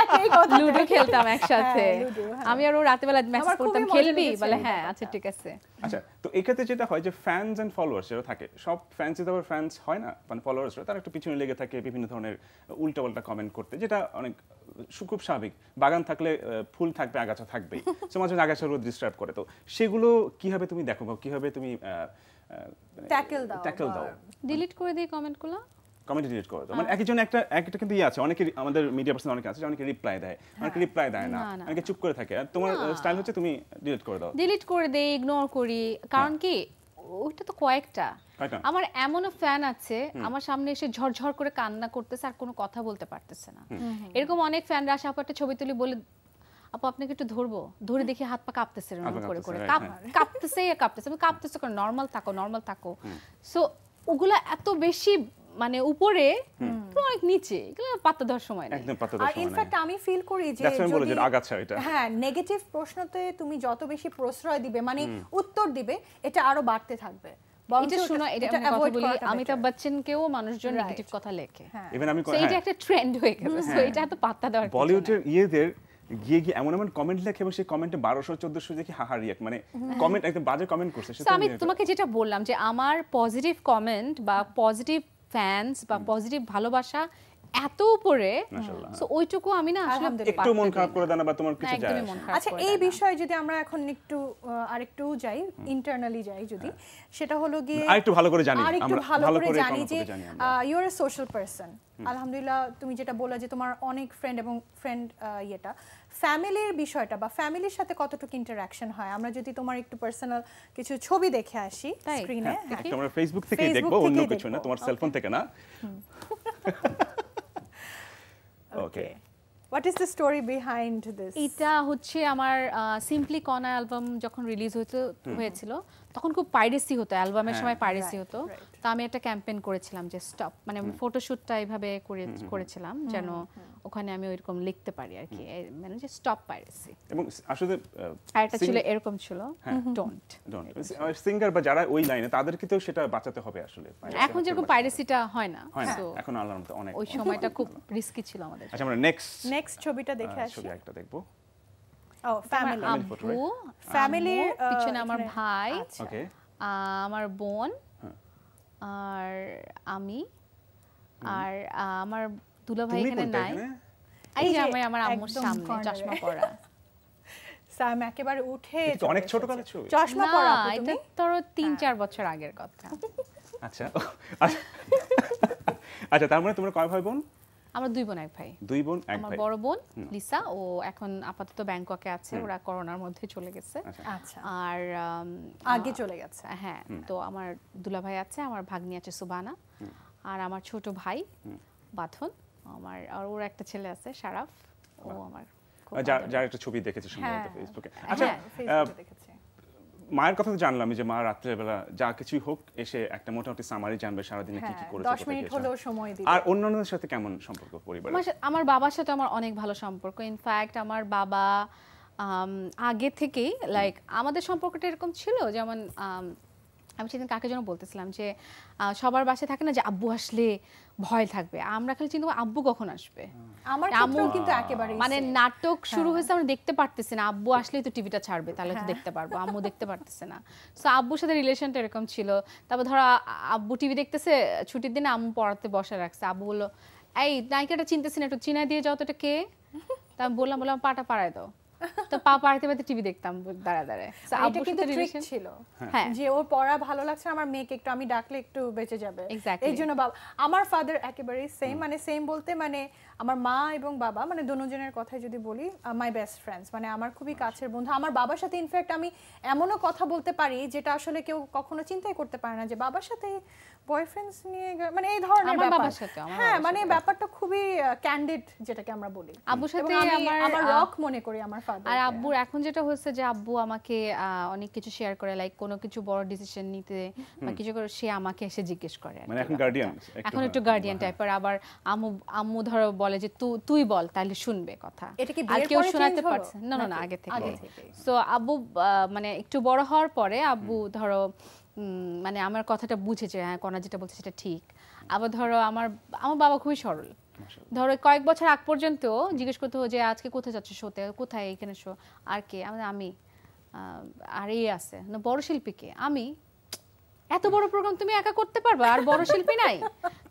লুডু খেলতাম একসাথে হ্যাঁ, হ্যাঁ। আমি আর ও রাতে বেলা মেসেজ করতাম খেলবি বলে হ্যাঁ আচ্ছা ঠিক আছে আচ্ছা তো এক্ষেত্রে যেটা হয় যে ফ্যানস এন্ড ফলোয়ার্স যেটা থাকে সব ফ্যান্সই তো আবার ফ্যান্স হয় না মানে ফলোয়ার্সরা তার একটু পিছনে লেগে থাকে বিভিন্ন ধরনের উল্টাপাল্টা কমেন্ট করতে যেটা অনেক খুব স্বাভাবিক বাগান থাকলে ফুল থাকবে আগাছা থাকবেই সো মাঝে আগাছা রোদ ডিস্টার্ব করে তো সেগুলো কিভাবে তুমি দেখো বা কিভাবে তুমি ট্যাকল দাও ট্যাকল দাও ডিলিট মানে করে দিই কমেন্টগুলো কমেন্ট ডিলিট করে দাও হ্যাঁ। মানে একজন একটা একটা কিন্তু ইয়ে আছে অনেকে আমাদের মিডিয়া পার্সন অনেকে আছে অনেকে রিপ্লাই দেয় হ্যাঁ। অনেকে রিপ্লাই দেয় না অনেকে চুপ করে থাকে আর তোমার স্টাইল হচ্ছে তুমি ডিলিট করে দাও ডিলিট করে দেই ইগনোর করি কারণ হ্যাঁ। কি ওইটা তো কয়েকটা আমার এমন ফ্যান আছে আমার সামনে এসে ঝরঝর করে কান্না করতেছে আর কোনো কথা বলতে পারতেছে না এরকম অনেক ফ্যান ফ্যানরা আপু একটা ছবি তুলি বলে আপু আপনাকে একটু ধরবো ধরে দেখি হাত পা কাঁপতেছে করে করে কাঁপতেছে হ্যাঁ। কাঁপতেছে কাঁপতেছে নর্মাল থাকো নর্মাল থাকো সো ওগুলো এত বেশি মানে উপরে অনেক নিচে পাত্তা ধর সময় আর ইনফ্যাক্ট আমি ফিল করি যে হ্যাঁ নেগেটিভ প্রশ্নতে তুমি যত বেশি প্রশ্রয় দিবে মানে উত্তর দিবে এটা আরো বাড়তে থাকবে অমিতাভ কথা হ্যাঁ। হ্যাঁ। হ্যাঁ। এটা একটা ট্রেন্ড হয়ে এটা পাত্তা দেওয়ার বলিউডের ইয়েদের গিয়ে এমন এমন কমেন্ট এবং সেই বারোশো চোদ্দশো মানে কমেন্ট একদম বাজে কমেন্ট আমি তোমাকে যেটা বললাম যে আমার পজিটিভ কমেন্ট বা পজিটিভ ফ্যান্স বা পজিটিভ ভালোবাসা এত উপরে ওইটুকু আমি না একটু মন খারাপ করে দেন বা তোমার কিছু যায় আচ্ছা এই বিষয়ে যদি আমরা এখন একটু আরেকটু যাই ইন্টারনালি যাই যদি হ্যাঁ। সেটা হলো গিয়ে আরেকটু ভালো করে জানি আরেকটু ভালো করে জানি যে you are a social person আলহামদুলিল্লাহ তুমি যেটা বললা যে তোমার অনেক ফ্রেন্ড এবং ফ্রেন্ড ইয়েটা ফ্যামিলির বিষয়টা বা ফ্যামিলির সাথে কতটুকু ইন্টারাকশন হয় আমরা যদি তোমার একটু পার্সোনাল কিছু ছবি দেখে আসি স্ক্রিনে হ্যাঁ, আমরা ফেসবুক থেকে দেখবো অন্য কিছু না তোমার সেলফোন থেকে না okay what is the story behind this এটা হচ্ছে আমার সিম্পলি কনা অ্যালবাম যখন রিলিজ হতো হয়েছিল তখন খুব পাইরেসি হতো অ্যালবামের সময় পাইরেসি হতো তা আমি একটা ক্যাম্পেইন করেছিলাম যে স্টপ মানে ফটোশ্যুটটা এইভাবে করেছিলাম যেন ওখানে আমি ওইরকম লিখতে পারি আর কি মানে যে স্টপ পাইরেসি এবং আসলে আরেকটা ছিল এরকম ছিল ডোন্ট ডোন্ট সিঙ্গার বা যারা ওই লাইনে তাদেরকে তো সেটা বাঁচাতে হবে আসলে হ্যাঁ, এখন যেরকম পাইরেসিটা হয় না হ্যাঁ, এখন আল্লাহর মতো অনেক ওই সময়টা খুব রিস্কি ছিল আমাদের আচ্ছা আমরা নেক্সট নেক্সট ছবিটা দেখে আসি ছবি একটা দেখবো ও ফ্যামিলি ফ্যামিলির পিছনে আমার ভাই আচ্ছা। আমার বোন আর আমি আর আমার দুলাভাই এখানে নাই এই যে আমি আমার আম্মুর সামনে চশমা পরা সাম একেবারে উঠে অনেক ছোট কালের ছবি চশমা পরা এটা ধরো 3 4 হ্যাঁ। বছর আগের কথা আচ্ছা, আচ্ছা আচ্ছা তার মানে তোমরা কয় ভাই বোন আমরা দুই বোন এক ভাই দুই বোন এক ভাই আমার বড় বোন লিসা ও এখন আপাতত ব্যাংককে আছে ওরা করোনার মধ্যে চলে গেছে আচ্ছা, আচ্ছা। আর আগে চলে গেছে হ্যাঁ তো আমার দুলা ভাই আছে আমার ভাগ্নি আছে সুবানা আর আমার ছোট ভাই বাথন আমার আর ওর একটা ছেলে আছে শারাফ ও আমার যার একটা ছবি দেখেছে সম্ভবত ফেসবুকে হ্যাঁ। হ্যাঁ, আচ্ছা হ্যাঁ, মায়ের কথা তো জানলাম যে মা রাত্রেবেলা যা কিছুই হোক এসে একটা মোটামুটি সামারি জানবে সারাদিনে কি কি হ্যাঁ, করেছে 10 মিনিট হলেও সময় দিই আর অন্যান্যদের সাথে কেমন সম্পর্ক পরিবারে আমার বাবার সাথে আমার অনেক ভালো সম্পর্ক ইনফ্যাক্ট আমার বাবা আগে থেকেই লাইক আমাদের সম্পর্কটা এরকম ছিল যেমন আমি সেদিন কাকে যেন বলতেছিলাম যে সবার বাসে থাকে না যে আব্বু আসলে ভয় থাকবে আমরা খালি চিন্তা আব্বু কখন আসবে আমার আম্মু কিন্তু একেবারে মানে নাটক হ্যাঁ। শুরু হয়েছে আমরা দেখতে পারতেছি না আব্বু আসলেই তো টিভিটা ছাড়বে তাহলে তো হ্যাঁ। দেখতে পারবো আম্মু দেখতে পারতেছে না সো আব্বুর সাথে রিলেশনটা এরকম ছিল তারপর ধরো আব্বু টিভি দেখতেছে ছুটির দিনে আম্মু পড়াতে বসে রাখছে আব্বু বললো এই নায়িকাটা চিনতেছি না একটু চিনা দিয়ে যাও তো এটা কে তা আমি বললাম বললাম পাটা পাড়ায় দাও তো পা পাড়তে পাড়তে টিভি দেখতাম দাঁড়া দাঁড়ায় এটা কিন্তু ট্রিক ছিল হ্যাঁ।, হ্যাঁ যে ওর পড়া ভালো লাগছে আমার মেয়েকে একটু আমি ডাকলে একটু বেঁচে যাবে এই জন্য বাবা আমার ফাদার একেবারেই সেম মানে সেম বলতে মানে আমার মা এবং বাবা মানে দুজনের কথাই যদি বলি মাই বেস্ট ফ্রেন্ডস মানে আমার খুবই আচ্ছা। কাছের বন্ধু আমার বাবার সাথে ইনফ্যাক্ট আমি এমনও কথা বলতে পারি যেটা আসলে কেউ কখনো চিন্তাই করতে পারে না যে বাবার সাথে বয়ফ্রেন্ডস নিয়ে মানে এই ধরনের আমার বাবার সাথে হ্যাঁ মানে ব্যাপারটা খুবই ক্যান্ডিড যেটাকে আমরা বলি আব্বুর সাথে আমার আমার রক মনে করি আমার ফাদার আর আব্বুর এখন যেটা হচ্ছে যে আব্বু আমাকে অনেক কিছু শেয়ার করে লাইক কোনো কিছু বড় ডিসিশন নিতে বা কিছু করে সে আমাকে এসে জিজ্ঞেস করে মানে এখন গার্ডিয়ান এখন একটু গার্ডিয়ান হ্যাঁ। টাইপের আবার আম্মু আম্মু ধরো বলে যে তুই বল তাহলে শুনবে কথা আর কেউ শোনাতে পারছে না না আগে থেকে সো আব্বু মানে একটু বড় হওয়ার পরে আব্বু ধরো মানে আমার কথাটা বুঝেছে হ্যাঁ কনা যেটা বলছে সেটা ঠিক আবার ধরো আমার আমার বাবা খুবই সরল ধরো কয়েক বছর আগ পর্যন্ত জিজ্ঞেস করতে যে আজকে কোথায় যাচ্ছে শোতে কোথায় এখানে শো আর কে আমি আর এ আছে বড় শিল্পী কে আমি এত বড় প্রোগ্রাম তুমি একা করতে পারবে আর বড় শিল্পী নাই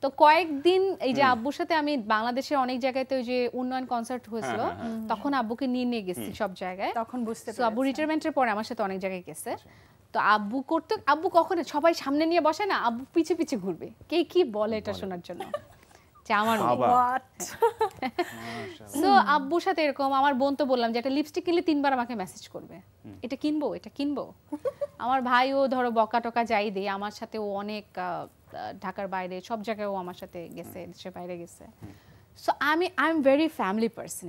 তো কয়েকদিন এই যে আব্বুর সাথে আমি বাংলাদেশের অনেক জায়গায় তো ওই যে উন্নয়ন কনসার্ট হয়েছিল হ্যাঁ, হ্যাঁ, হ্যাঁ। তখন আব্বুকে নিয়ে নিয়ে গেছি সব জায়গায় তখন বুঝতে তো আব্বু রিটায়ারমেন্টের পরে আমার সাথে অনেক জায়গায় গেছে আচ্ছা। তো আব্বু করতে আব্বু কখনো সবাই সামনে নিয়ে বসে না আব্বু পিছে পিছে ঘুরবে কে কি বলে এটা শোনার জন্য আমার সাথে আমার বোন তো বললাম যে একটা লিপস্টিক কিনলে তিনবার আমাকে মেসেজ করবে এটা কিনবো এটা কিনবো আমার ধরো বকা টকা যাই দেয় আমার সাথে ও অনেক ঢাকার বাইরে সব জায়গায় ও আমার সাথে গেছে দেশের বাইরে গেছে সো আমি I am very family person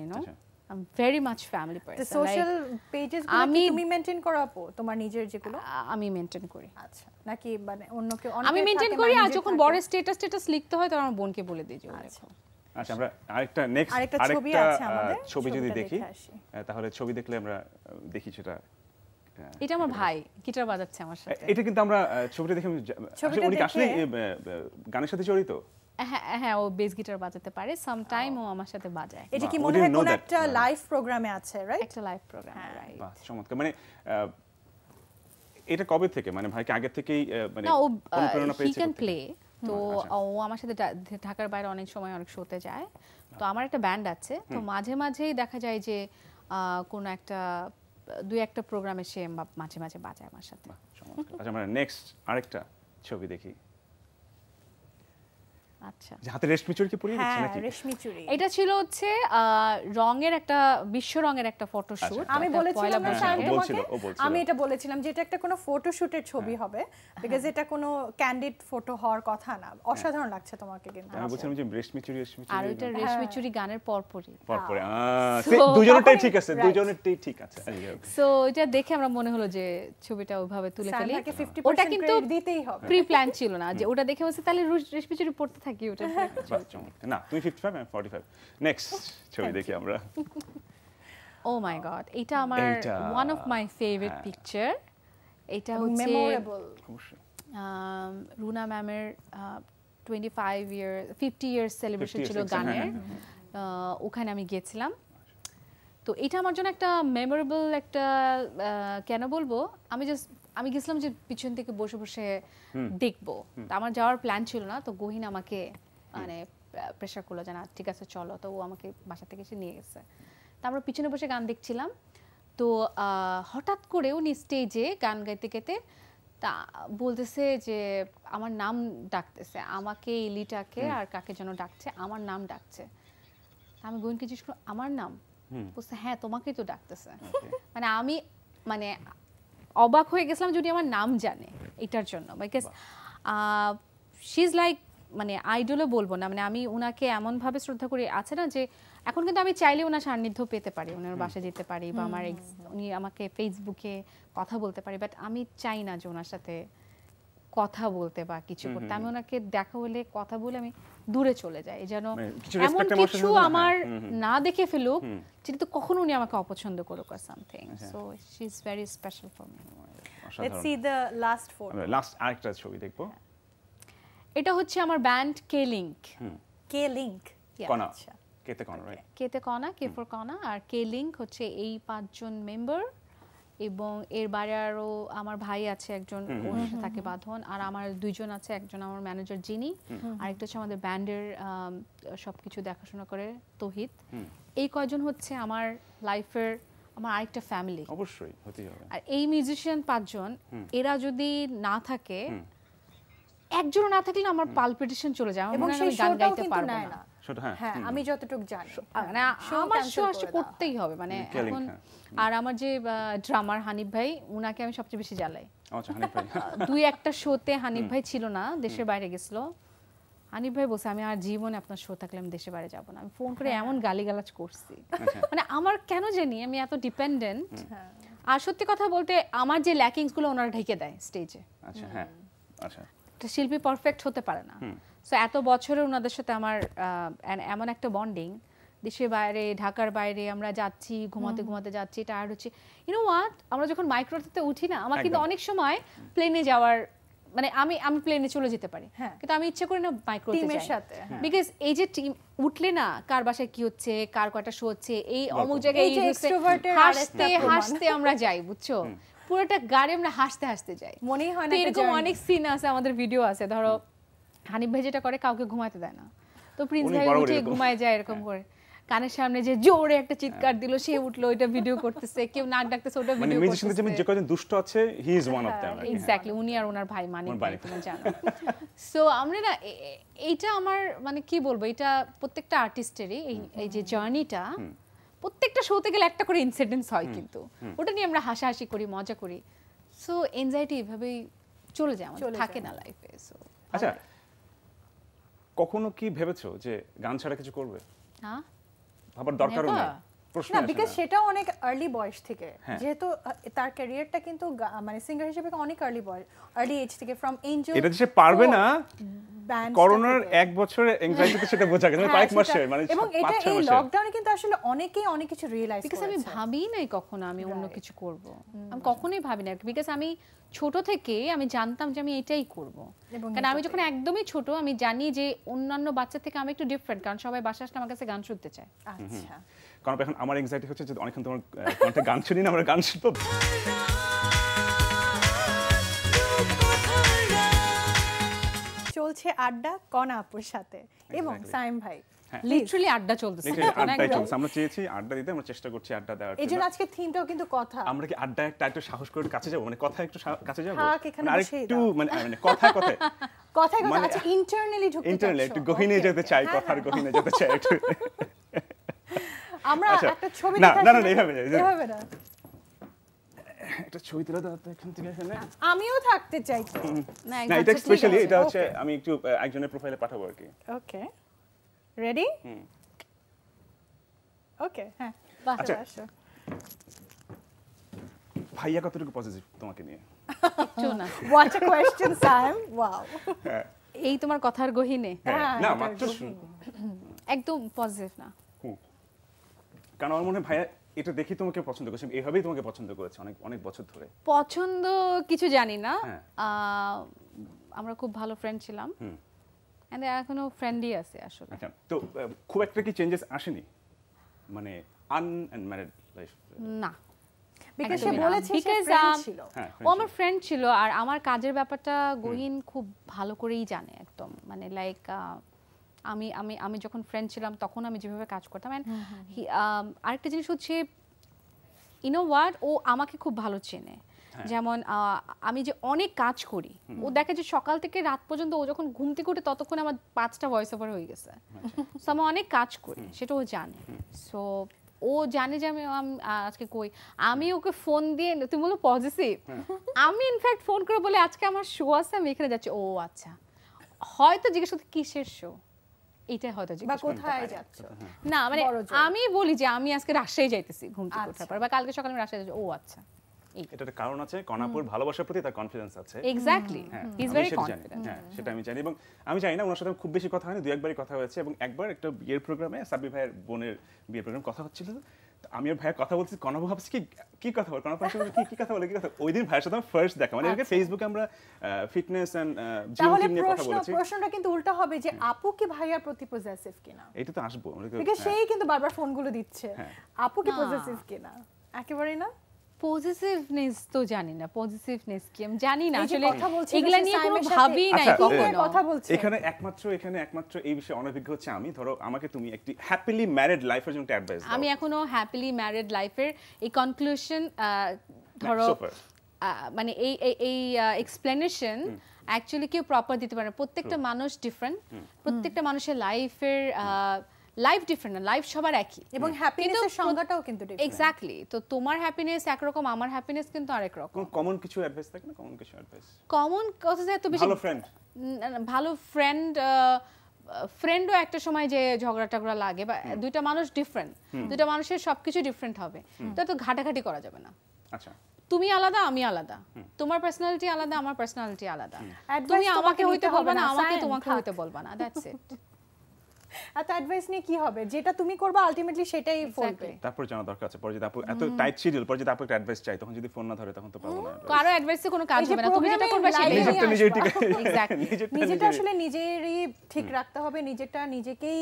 um very much family person social pages আমি তুমি মেইনটেইন করো আপু তোমার নিজের যেগুলো আমি মেইনটেইন করি আচ্ছা নাকি মানে অন্য কেউ অন্য আমি মেইনটেইন করি আর যখন বড় স্ট্যাটাস স্ট্যাটাস লিখতে হয় তখন আমার বোনকে বলে দিই যে আচ্ছা আচ্ছা আমরা আরেকটা নেক্সট আরেকটা ছবি আছে আমাদের ছবি যদি দেখি তাহলে ছবি দেখলে আমরা দেখি সেটা এটা আমার ভাই গিটার বাজাচ্ছে আমার সাথে এটা কিন্তু আমরা ছবিটা দেখে ছবিটা আসলে গানের সাথে জড়িত হ্যাঁ, হ্যাঁ ও বেস গিটার বাজাতে পারে ও আমার সাথে বাজায় এটা কি মনে হয় কোন একটা লাইভ প্রোগ্রামে আছে রাইট একটা লাইভ হ্যাঁ। রাইট বাহ চমৎকার মানে এটা কবে থেকে মানে ভাই কি আগে থেকেই মানে হি ক্যান প্লে তো আচ্ছা, আচ্ছা। ও আমার সাথে ঢাকার বাইরে অনেক সময় অনেক শোতে যায় তো আমার একটা ব্যান্ড আছে তো মাঝে মাঝেই দেখা যায় যে কোন একটা দুই একটা প্রোগ্রামে সে মাঝে মাঝে বাজায় আমার সাথে আচ্ছা মানে নেক্সট আরেকটা ছবি দেখি আচ্ছা যে হাতে রেশমি চুরি কি পরিয়ে দিচ্ছে হ্যাঁ, নাকি রেশমি এটা ছিল হচ্ছে রঙের একটা বিশ্ব রঙের একটা ফটোশুট আচ্ছা, আচ্ছা। আমি বলেছিলাম আমি এটা বলেছিলাম যে এটা একটা কোনো ফটোশুটের ছবি হ্যাঁ। হবে বিকজ এটা কোনো ক্যান্ডিড ফটো হওয়ার কথা না হ্যাঁ। অসাধারণ লাগছে তোমাকে কিন্তু আমি বলছিলাম যে রেশমি রেশমি আর এটা রেশমি গানের পরপরই পরপরই দুজনেরটাই ঠিক আছে দুজনেরটাই ঠিক আছে সো এটা দেখে আমরা মনে হলো যে ছবিটা ওইভাবে তুলে ফেলি ওটা কিন্তু দিতেই হবে প্রি প্ল্যান ছিল না যে ওটা দেখে হচ্ছে তাহলে রেশমি চুড়ি পড়তে মাথা কিউট না তুমি 55 আমি 45 নেক্সট ছবি দেখি আমরা ও মাই গড এটা oh, আমার one of my favourite picture এটা oh, হচ্ছে মেমোরেবল রুনা ম্যামের 25 ইয়ার 50 ইয়ার সেলিব্রেশন ছিল গানের হ্যাঁ, হ্যাঁ, হ্যাঁ, ওখানে আমি গেছিলাম তো এটা আমার জন্য একটা মেমোরেবল একটা কেন বলবো আমি জাস্ট আমি গেছিলাম যে পিছন থেকে বসে বসে দেখবো আমার যাওয়ার প্ল্যান ছিল না তো গহিন আমাকে মানে প্রেশার করলো যে না ঠিক আছে চলো তো ও আমাকে বাসা থেকে এসে নিয়ে গেছে তো আমরা পিছনে বসে গান দেখছিলাম তো হঠাৎ করে উনি স্টেজে গান গাইতে গেতে তা বলতেছে যে আমার নাম ডাকতেছে আমাকে ইলিটাকে আর কাকে যেন ডাকছে আমার নাম ডাকছে আমি গহিনকে জিজ্ঞেস করলাম আমার নাম বলছে হ্যাঁ তোমাকেই তো ডাকতেছে মানে আমি মানে অবাক হয়ে গেছিলাম যদি আমার নাম জানে এটার জন্য বিকজ শি ইজ লাইক মানে আইডলও বলবো না মানে আমি ওনাকে এমনভাবে শ্রদ্ধা করি আছে না যে এখন কিন্তু আমি চাইলে ওনার সান্নিধ্য পেতে পারি ওনার বাসা যেতে পারি বা আমার উনি আমাকে ফেসবুকে কথা বলতে পারি বাট আমি চাই না যে ওনার সাথে কথা বলতে বা কিছু করতে আমি ওনাকে দেখা হলে কথা বলে আমি দূরে চলে যাই যেন মানে এমন কিছু হ্যাঁ, আমার না দেখে ফেলুক যেটা তো কখনো উনি আমাকে অপছন্দ করুক আর something so she is very special for me let's see the last four last আরেকটা ছবি দেখবো হ্যাঁ। এটা হচ্ছে আমার ব্যান্ড কে লিংক কে লিংক কনা কেতে কনা রাইট কেতে কনা কে ফর কনা আর কে লিংক হচ্ছে এই পাঁচজন মেম্বার এবং এর বাইরে আরও আমার ভাই আছে একজন ওর সাথে থাকে বাঁধন আর আমার দুইজন আছে একজন আমার ম্যানেজার যিনি আরেকটা হচ্ছে আমাদের ব্যান্ডের সব কিছু দেখাশোনা করে তহিত এই কয়জন হচ্ছে আমার লাইফের আমার আরেকটা ফ্যামিলি অবশ্যই হতেই হবে আর এই মিউজিশিয়ান পাঁচজন এরা যদি না থাকে একজন না থাকলে আমার পালপিটিশন চলে যায় আমার আমি গান গাইতে পারবো না হ্যাঁ, হ্যাঁ, আমি জানি হ্যাঁ, মানে করতেই হবে মানে এখন আর আমার যে ড্রামার হানিফ ভাই উনাকে আমি সবচেয়ে বেশি জ্বালাই আচ্ছা, দুই একটা শোতে হানিফ ভাই ছিল না দেশের বাইরে গেছিল হানিফ ভাই বলছে আমি আর জীবনে আপনার শো থাকলে আমি দেশে বাইরে যাবো না আমি ফোন করে এমন গালিগালাজ করছি আচ্ছা। মানে আমার কেন জানি আমি এত ডিপেন্ডেন্ট আর সত্যি কথা বলতে আমার যে গুলো ওনারা ঢেকে দেয় স্টেজে আচ্ছা হ্যাঁ আচ্ছা। শিল্পী পারফেক্ট হতে পারে না সো এত বছরে ওনাদের সাথে আমার এমন একটা বন্ডিং দেশের বাইরে ঢাকার বাইরে আমরা যাচ্ছি ঘুমাতে ঘুমাতে যাচ্ছি টায়ার্ড হচ্ছে ইউনো ওয়াট আমরা যখন মাইক্রোতে উঠি না আমার কিন্তু অনেক সময় প্লেনে যাওয়ার মানে আমি আমি প্লেনে চলে যেতে পারি হ্যাঁ। কিন্তু আমি ইচ্ছে করি না মাইক্রো টিমের সাথে বিকজ হ্যাঁ। এই যে টিম উঠলে না কার বাসায় কি হচ্ছে কার কয়টা শো হচ্ছে এই অমুক জায়গায় এই হাসতে হাসতে আমরা যাই বুঝছো পুরোটা গাড়ি আমরা হাসতে হাসতে যাই মনেই হয় না এরকম অনেক সিন আছে আমাদের ভিডিও আছে ধরো হানিফ ভাই যেটা করে কাউকে ঘুমাতে দেয় না তো প্রিন্স ভাই উঠে ঘুমায় যায় এরকম হ্যাঁ। করে কানের সামনে যে জোরে একটা চিৎকার হ্যাঁ। দিল সে উঠলো ওটা ভিডিও করতেছে কেউ নাক ডাকতেছে ওটা ভিডিও মানে করতেছে মানে মিউজিশিয়ান যেমন যে কয়জন দুষ্ট আছে he is one of them exactly উনি আর ওনার ভাই মানে তুমি জানো সো আমরা না এইটা আমার মানে কি বলবো এটা প্রত্যেকটা আর্টিস্টেরই এই এই যে জার্নিটা প্রত্যেকটা শোতে গেলে একটা করে ইনসিডেন্স হয় কিন্তু ওটা নিয়ে আমরা হাসাহাসি করি মজা করি সো এনজাইটি এভাবেই চলে যায় আমাদের থাকে না লাইফে সো আচ্ছা কখনো কি ভেবেছো যে গান ছাড়া কিছু করবে না ভাবার দরকারও নেই না বিকজ সেটা অনেক আর্লি বয়স থেকে হ্যাঁ। যেহেতু তার ক্যারিয়ারটা কিন্তু মানে সিঙ্গার হিসেবে অনেক আর্লি বয়স আর্লি এজ থেকে ফ্রম এঞ্জেল এটা সে পারবে না করোনার এক সেটা বোঝা গেছে হ্যাঁ, কয়েক মাসে মানে এবং এটা এই লকডাউনে কিন্তু আসলে অনেকেই অনেক কিছু রিয়েলাইজ আমি ভাবি নাই কখনো আমি অন্য কিছু করব আমি কখনোই ভাবি না বিকজ আমি ছোট থেকে আমি জানতাম যে আমি এটাই করব কারণ আমি যখন একদমই ছোট আমি জানি যে অন্যান্য বাচ্চা থেকে আমি একটু ডিফারেন্ট কারণ সবাই বাসা আসলে আমার কাছে গান শুনতে চায় আচ্ছা কারণ এখন আমার এক্সাইটি হচ্ছে যে অনেকক্ষণ তোমার কণ্ঠে গান শুনি না আমরা গান শুনতো চলছে আড্ডা কণা আপুর সাথে এবং সাইম ভাই লিটারালি হ্যাঁ। আড্ডা চলতেছে চলছে আমরা চেয়েছি আড্ডা দিতে আমরা চেষ্টা করছি আড্ডা দেওয়ার জন্য আজকে থিমটাও কিন্তু কথা আমরা কি আড্ডা একটা একটু সাহস করে কাছে যাব মানে কথা একটু কাছে যাব এখানে একটু মানে মানে, মানে কথা কথা কথা মানে কথা আচ্ছা ইন্টারনালি ঢুকতে ইন্টারনালি একটু গহিনে যেতে চাই হ্যাঁ, কথার হ্যাঁ। গহিনে যেতে চাই একটু আমরা আচ্ছা, একটা ছবি না না না এইভাবে এইভাবে না একটা ছবি তুলে দাও তো এখান থেকে এখানে আমিও থাকতে চাই না না এটা স্পেশালি এটা হচ্ছে আমি একটু একজনের প্রোফাইলে পাঠাবো আর কি ওকে রেডি ওকে হ্যাঁ আচ্ছা ভাইয়া কতটুকু পজিটিভ তোমাকে নিয়ে না what a question some wow এই তোমার কথার গহীনে হ্যাঁ, হ্যাঁ, না মাত্র একদম পজিটিভ না কারণ আমার মনে হয় ভাইয়া এটা দেখি তোমাকে পছন্দ করেছে এভাবেই তোমাকে পছন্দ করেছে অনেক অনেক বছর ধরে পছন্দ কিছু জানি না হ্যাঁ। আমরা খুব ভালো ফ্রেন্ড ছিলাম এন্ড এখনো ফ্রেন্ডই আছে আসলে আচ্ছা, তো খুব একটা কি চেঞ্জেস আসেনি মানে আন এন্ড ম্যারিড লাইফ না বিকজ সে বলেছে ফ্রেন্ড um, ছিল হ্যাঁ, ও আমার ফ্রেন্ড ছিল আর আমার কাজের ব্যাপারটা গহীন খুব ভালো করেই জানে একদম মানে লাইক আমি আমি আমি যখন ফ্রেন্ড ছিলাম তখন আমি যেভাবে কাজ করতাম অ্যান্ড um, আরেকটা জিনিস হচ্ছে ইন ও ওয়ার্ড ও আমাকে খুব ভালো চেনে হ্যাঁ। যেমন আমি যে অনেক কাজ করি ও দেখে যে সকাল থেকে রাত পর্যন্ত ও যখন ঘুম থেকে উঠে ততক্ষণ আমার পাঁচটা ভয়েস ওভার হয়ে গেছে সো আচ্ছা। আমি অনেক কাজ করি সেটা ও জানে সো ও জানে যে আমি আজকে কই আমি ওকে ফোন দিয়ে তুমি বলো পজিটিভ আমি ইনফ্যাক্ট ফোন করে বলে আজকে আমার শো আছে আমি এখানে যাচ্ছি ও আচ্ছা হয়তো জিজ্ঞেস করতে কিসের শো হয়তো বা কোথায় যাচ্ছ হ্যাঁ। না মানে আমি বলি যে আমি আজকে রাজশাহী যাইতেছি আচ্ছা। পর বা কালকে সকালে আমি রাজশাহী ও আচ্ছা এটা একটা কারণ আছে ভালোবাসার প্রতি তার কনফিডেন্স আছে exactly he is very confident হ্যাঁ সেটা আমি জানি এবং আমি জানি না ওনার সাথে খুব বেশি কথা হয়নি দুই একবারই কথা হয়েছে এবং একবার একটা বিয়ের প্রোগ্রামে সাব্বি ভাইয়ের বোনের বিয়ের প্রোগ্রাম কথা হচ্ছিল আমি আর ভাইয়ের কথা বলছি কনব ভাবছি কি কি কথা বল কনব ভাবছি কি কি কথা বলে কি কথা ওই দিন ভাইয়ের সাথে ফার্স্ট দেখা মানে ফেসবুকে আচ্ছা। আমরা ফিটনেস এন্ড জিম টিম নিয়ে কথা বলছি বলেছি প্রশ্নটা কিন্তু উল্টো হবে যে আপু কি ভাইয়ার প্রতি পজেসিভ কিনা এটা তো আসবে বিকজ হ্যাঁ। সেই কিন্তু বারবার ফোনগুলো দিচ্ছে হ্যাঁ। আপু কি পজেসিভ কিনা একেবারে না পজিটিভনেস তো জানি না পজিটিভনেস কি আমি জানি না আসলে এগুলা নিয়ে কোনো ভাবি নাই আচ্ছা, কখনো কথা বলছি এখানে একমাত্র এখানে একমাত্র এই বিষয়ে অনভিজ্ঞ হচ্ছে আমি ধরো আমাকে তুমি একটি হ্যাপিলি ম্যারিড লাইফের জন্য অ্যাডভাইস আমি এখনো হ্যাপিলি ম্যারিড লাইফের এই কনক্লুশন ধরো মানে এই এই এক্সপ্লেনেশন অ্যাকচুয়ালি কেউ প্রপার দিতে পারে প্রত্যেকটা মানুষ ডিফারেন্ট প্রত্যেকটা মানুষের লাইফের লাইফ ডিফারেন্ট না লাইফ সবার একই এবং হ্যাপিনেসের সংজ্ঞাটাও কিন্তু এক্স্যাক্টলি তো তোমার হ্যাপিনেস একরকম আমার হ্যাপিনেস কিন্তু আরেক রকম কমন কিছু অ্যাডভাইস থাকে না কমন কিছু অ্যাডভাইস কমন কথা যায় তো বেশি ভালো ফ্রেন্ড ভালো ফ্রেন্ড ফ্রেন্ডও একটা সময় যে ঝগড়া টগড়া লাগে বা দুইটা মানুষ ডিফারেন্ট দুইটা মানুষের সবকিছু ডিফারেন্ট হবে তো তো ঘাটাঘাটি করা যাবে না আচ্ছা তুমি আলাদা আমি আলাদা তোমার পার্সোনালিটি আলাদা আমার পার্সোনালিটি আলাদা তুমি আমাকে হইতে বলবা না আমাকে তোমাকে হইতে বলবা না দ্যাটস ইট এত অ্যাডভাইস নিয়ে কি হবে যেটা তুমি আলটিমেটলি সেটাই তারপর জানা দরকার আছে পরে যদি আপু এত টাইট শিডিউল পরে যদি আপু একটা অ্যাডভাইস চাই তখন যদি ফোন না ধরে তখন তো পাবো না কারো কোনো কাজ হবে না তুমি যেটা করবে সেটাই নিজেরটা ঠিক এক্স্যাক্টলি আসলে নিজেরই ঠিক রাখতে হবে নিজেরটা নিজেকেই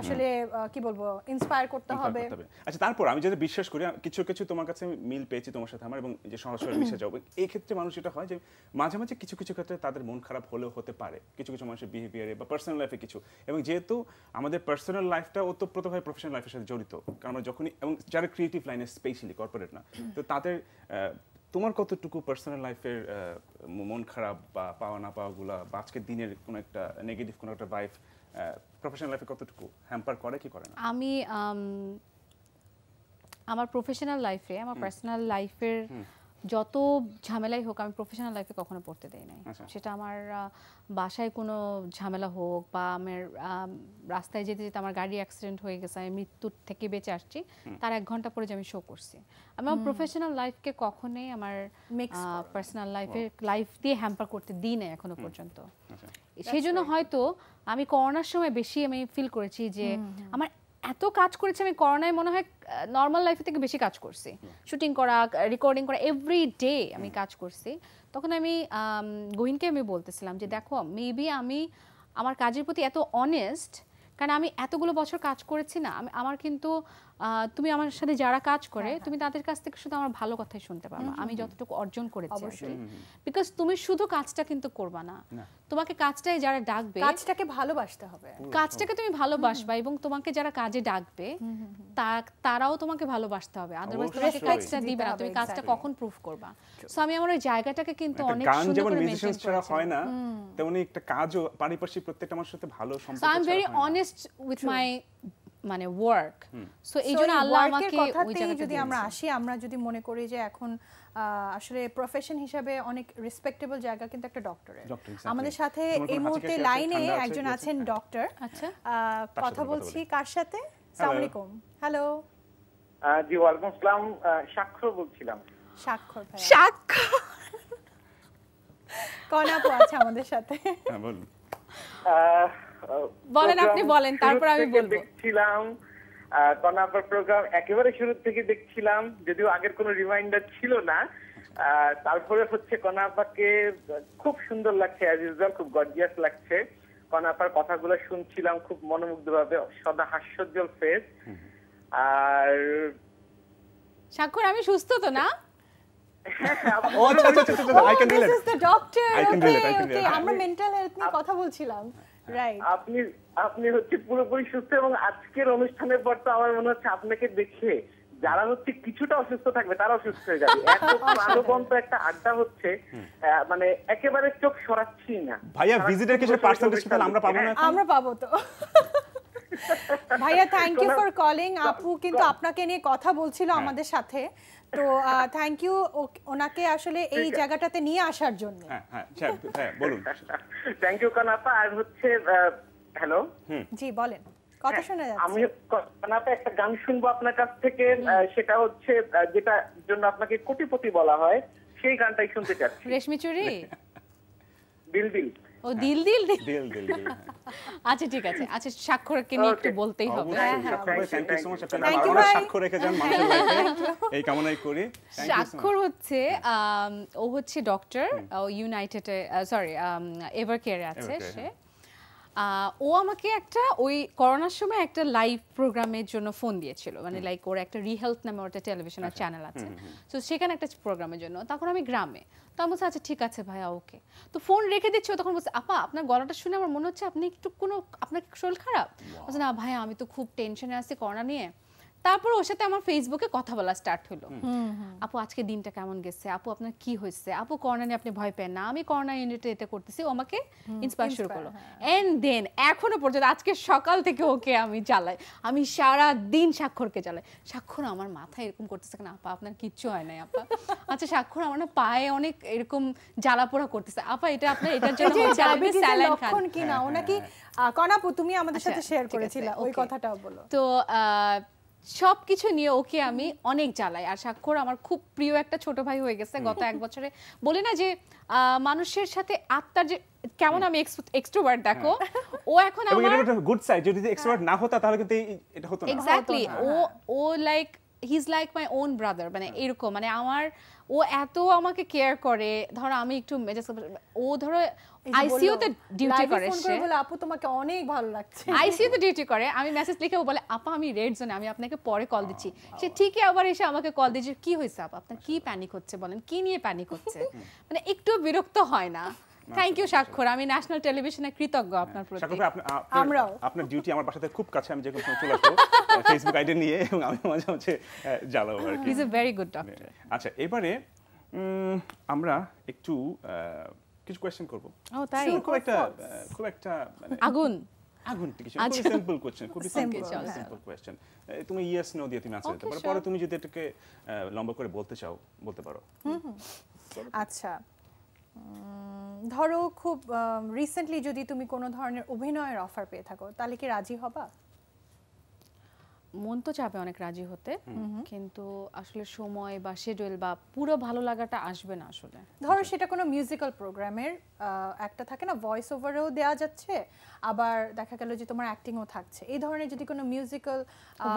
আসলে কি বলবো ইন্সপায়ার করতে হবে আচ্ছা তারপর আমি যেটা বিশ্বাস করি কিছু কিছু তোমার কাছে মিল পেয়েছি তোমার সাথে আমার এবং যে সরাসরি মিশে যাবো এই ক্ষেত্রে মানুষ এটা হয় যে মাঝে মাঝে কিছু কিছু ক্ষেত্রে তাদের মন খারাপ হলেও হতে পারে কিছু কিছু মানুষের বিহেভিয়ারে বা পার্সোনাল লাইফে কিছু এবং যেহেতু আমাদের পার্সোনাল লাইফটা ওতপ্রোতভাবে প্রফেশনাল লাইফের সাথে জড়িত কারণ আমরা যখনই এবং যারা ক্রিয়েটিভ লাইনে স্পেশালি কর্পোরেট না তো তাদের তোমার কতটুকু পার্সোনাল লাইফের মন খারাপ বা পাওয়া না পাওয়াগুলা বা আজকের দিনের কোনো একটা নেগেটিভ কোনো একটা ভাইফ প্রফেশনাল লাইফে কতটুকু হ্যাম্পার করে কি করে না আমি আমার প্রফেশনাল লাইফে আমার পার্সোনাল লাইফের যত ঝামেলাই হোক আমি প্রফেশনাল লাইফে কখনো পড়তে দেই নাই আচ্ছা। সেটা আমার বাসায় কোনো ঝামেলা হোক বা আমার রাস্তায় যেতে যেতে আমার গাড়ি অ্যাক্সিডেন্ট হয়ে গেছে আমি মৃত্যুর থেকে বেঁচে আসছি তার এক ঘন্টা পরে যে আমি শো করছি আমি আমার প্রফেশনাল লাইফকে কখনোই আমার পার্সোনাল লাইফে লাইফ দিয়ে হ্যাম্পার করতে দিই নাই এখনো পর্যন্ত আচ্ছা। সেই জন্য হয়তো আমি করোনার সময় বেশি আমি ফিল করেছি যে আমার এত কাজ করেছি আমি করোনায় মনে হয় নর্মাল লাইফে থেকে বেশি কাজ করছি শুটিং করা রেকর্ডিং করা এভরি ডে আমি কাজ করছি তখন আমি গোহিনকে আমি বলতেছিলাম যে দেখো মেবি আমি আমার কাজের প্রতি এত অনেস্ট কারণ আমি এতগুলো বছর কাজ করেছি না আমি আমার কিন্তু তুমি আমার সাথে যারা কাজ হ্যাঁ, করে হ্যাঁ। তুমি তাদের কাছ থেকে শুধু আমার ভালো কথাই শুনতে পারবা আমি যতটুকু অর্জন করেছি বিকজ তুমি শুধু কাজটা কিন্তু করবা না তোমাকে কাজটাই যারা ডাকবে কাজটাকে ভালোবাসতে হবে কাজটাকে তুমি ভালোবাসবা এবং তোমাকে যারা কাজে ডাকবে তারাও তোমাকে ভালোবাসতে হবে আদারওয়াইজ তোমাকে কাজটা দিবে না তুমি কাজটা কখন প্রুফ করবা সো আমি আমার জায়গাটাকে কিন্তু অনেক সুন্দর করে মেনটেন করা হয় না তেমনি একটা কাজও পারিপার্শ্বিক প্রত্যেকটা মানুষের সাথে ভালো সম্পর্ক I am very honest with my মানে ওয়ার্ক সো এই জন্য আল্লাহ আমাকে ওই যদি আমরা আসি আমরা যদি মনে করি যে এখন আসলে প্রফেশন হিসাবে অনেক রেসপেক্টেবল জায়গা কিন্তু একটা ডক্টরের আমাদের সাথে এই মুহূর্তে লাইনে একজন আছেন ডক্টর আচ্ছা কথা বলছি কার সাথে আসসালামু আলাইকুম হ্যালো জি ওয়ালাইকুম আসসালাম স্বাক্ষর বলছিলাম স্বাক্ষর ভাই কোন আপু আছে আমাদের সাথে হ্যাঁ বলুন বলেন আপনি বলেন তারপর আমি বলবো দেখছিলাম কনাপার প্রোগ্রাম একেবারে শুরু থেকে দেখছিলাম যদিও আগের কোনো রিমাইন্ডার ছিল না তারপরে হচ্ছে কনাপাকে খুব সুন্দর লাগছে অ্যাজ ইউজুয়াল খুব গর্জিয়াস লাগছে কনাপার কথাগুলো শুনছিলাম খুব মনোমুগ্ধ ভাবে সদা হাস্যোজ্জ্বল ফেস আর স্বাক্ষর আমি সুস্থ তো না আমরা মেন্টাল হেলথ নিয়ে কথা বলছিলাম আপনি আপনি হচ্ছে পুরোপুরি সুস্থ এবং আজকের অনুষ্ঠানের পর তো আমার মনে হচ্ছে আপনাকে দেখে যারা হচ্ছে কিছুটা অসুস্থ থাকবে তারা অসুস্থ হয়ে যাবে এত প্রাণবন্ত একটা আড্ডা হচ্ছে মানে একেবারে চোখ সরাচ্ছি না ভাইয়া ভিজিটের কিছু পার্সেন্টেজ তাহলে আমরা পাবো না হ্যাঁ। আমরা পাবো তো ভাইয়া থ্যাংক ইউ ফর কলিং আপু কিন্তু আপনাকে নিয়ে কথা বলছিল হ্যাঁ। আমাদের সাথে তো থ্যাংক ইউ ওনাকে আসলে এই জায়গাটাতে নিয়ে আসার জন্য হ্যাঁ হ্যাঁ বলুন থ্যাংক ইউ কানাপা আর হচ্ছে হ্যালো জি বলেন কথা হ্যাঁ, শোনা যাচ্ছে আমি কানাপা একটা গান শুনবো আপনার কাছ থেকে সেটা হচ্ছে যেটা জন্য আপনাকে কোটিপতি বলা হয় সেই গানটাই শুনতে চাচ্ছি রেশমি চুরি বিল বিল ও হ্যাঁ। দিল দিল দিল দিল দিল হ্যাঁ। আচ্ছা ঠিক আছে আচ্ছা স্বাক্ষরকে নিয়ে একটু বলতেই হবে হ্যাঁ, স্বাক্ষর রেখে যান মানুষের লাইফে এই কামনাই করি স্বাক্ষর হচ্ছে ও হচ্ছে ডক্টর ইউনাইটেডে সরি এভার কেয়ারে আছে সে ও আমাকে একটা ওই করোনার সময় একটা লাইভ প্রোগ্রামের জন্য ফোন দিয়েছিল মানে লাইক ওর একটা রিহেলথ নামে ওর একটা টেলিভিশনের চ্যানেল আছে তো সেখানে একটা প্রোগ্রামের জন্য তখন আমি গ্রামে তো আমি বলছি আচ্ছা ঠিক আছে ভাইয়া ওকে তো ফোন রেখে দিচ্ছি তখন বলছে আপা আপনার গলাটা শুনে আমার মনে হচ্ছে আপনি একটু কোনো আপনার শরীর খারাপ বলছে না ভাইয়া আমি তো খুব টেনশনে আছি করোনা নিয়ে তারপর ওর সাথে আমার ফেসবুকে কথা বলা স্টার্ট হলো আপু আজকে দিনটা কেমন গেছে আপু আপনার কি হয়েছে আপু করোনা নিয়ে আপনি ভয় পেন না আমি করোনা ইউনিটে এটা করতেছি আমাকে ইন্সপায়ার শুরু করলো এন্ড হ্যাঁ। দেন এখনো পর্যন্ত আজকে সকাল থেকে ওকে আমি চালাই আমি সারা দিন স্বাক্ষরকে চালাই স্বাক্ষর আমার মাথায় এরকম করতেছে কেন আপা আপনার কিচ্ছু হয় নাই আপা আচ্ছা স্বাক্ষর আমার না পায়ে অনেক এরকম জ্বালা পোড়া করতেছে আপা এটা আপনার এটার জন্য আপনি স্যালাইন খান কি না ওনাকি হ্যাঁ, হ্যাঁ। কনাপু তুমি আমাদের আচ্ছা, সাথে শেয়ার করেছিলে ওই কথাটাও বলো তো সব কিছু নিয়ে ওকে আমি অনেক জ্বালাই আর স্বাক্ষর আমার খুব প্রিয় একটা ছোট ভাই হয়ে গেছে গত এক বছরে বলি না যে মানুষের সাথে আত্মার যে কেমন আমি এক্সট্রোভার্ট দেখো হ্যাঁ। ও এখন আমার গুড সাইড যদি এক্সট্রোভার্ট হ্যাঁ। না হতো তাহলে কিন্তু এটা হতো না এক্স্যাক্টলি ও হ্যাঁ। ও like he is like my own brother মানে এরকম মানে আমার ও এত আমাকে কেয়ার করে ধরো আমি একটু ও ধরো আইসিইউতে ডিউটি করে সে বলে আপু তোমাকে অনেক ভালো লাগছে আইসিইউতে ডিউটি করে আমি মেসেজ লিখে ও বলে আপা আমি রেড জোনে আমি আপনাকে পরে কল দিচ্ছি সে ঠিকই আবার এসে আমাকে কল দিচ্ছে কি হয়েছে আপা আপনার কি প্যানিক হচ্ছে বলেন কি নিয়ে প্যানিক হচ্ছে মানে একটু বিরক্ত হয় না থ্যাংক আচ্ছা, ইউ স্বাক্ষর আমি ন্যাশনাল টেলিভিশনে কৃতজ্ঞ আপনার প্রতি স্বাক্ষর আমরাও আপনার ডিউটি আমার বাসাতে খুব কাছে আমি যে সময় চলে আসবো ফেসবুক আইডি নিয়ে এবং আমি মাঝে মাঝে জ্বালাবো আর কি is a very good doctor আচ্ছা এবারে আমরা একটু কিছু কোয়েশ্চেন করব ও তাই খুব একটা খুব একটা মানে আগুন আগুন কিছু খুব সিম্পল কোশ্চেন খুব সিম্পল কোশ্চেন তুমি ইয়েস নো দিয়ে তুমি আনসার পারো পরে তুমি যদি এটাকে লম্বা করে বলতে চাও বলতে পারো আচ্ছা ধরো খুব রিসেন্টলি যদি তুমি কোনো ধরনের অভিনয়ের অফার পেয়ে থাকো তাহলে কি রাজি হবা মন তো চাপে অনেক রাজি হতে কিন্তু আসলে সময় বা শিডিউল বা পুরো ভালো লাগাটা আসবে না আসলে ধরো সেটা কোনো মিউজিক্যাল প্রোগ্রামের একটা থাকে না ভয়েস ওভারেও দেওয়া যাচ্ছে আবার দেখা গেল যে তোমার অ্যাক্টিংও থাকছে এই ধরনের যদি কোনো মিউজিক্যাল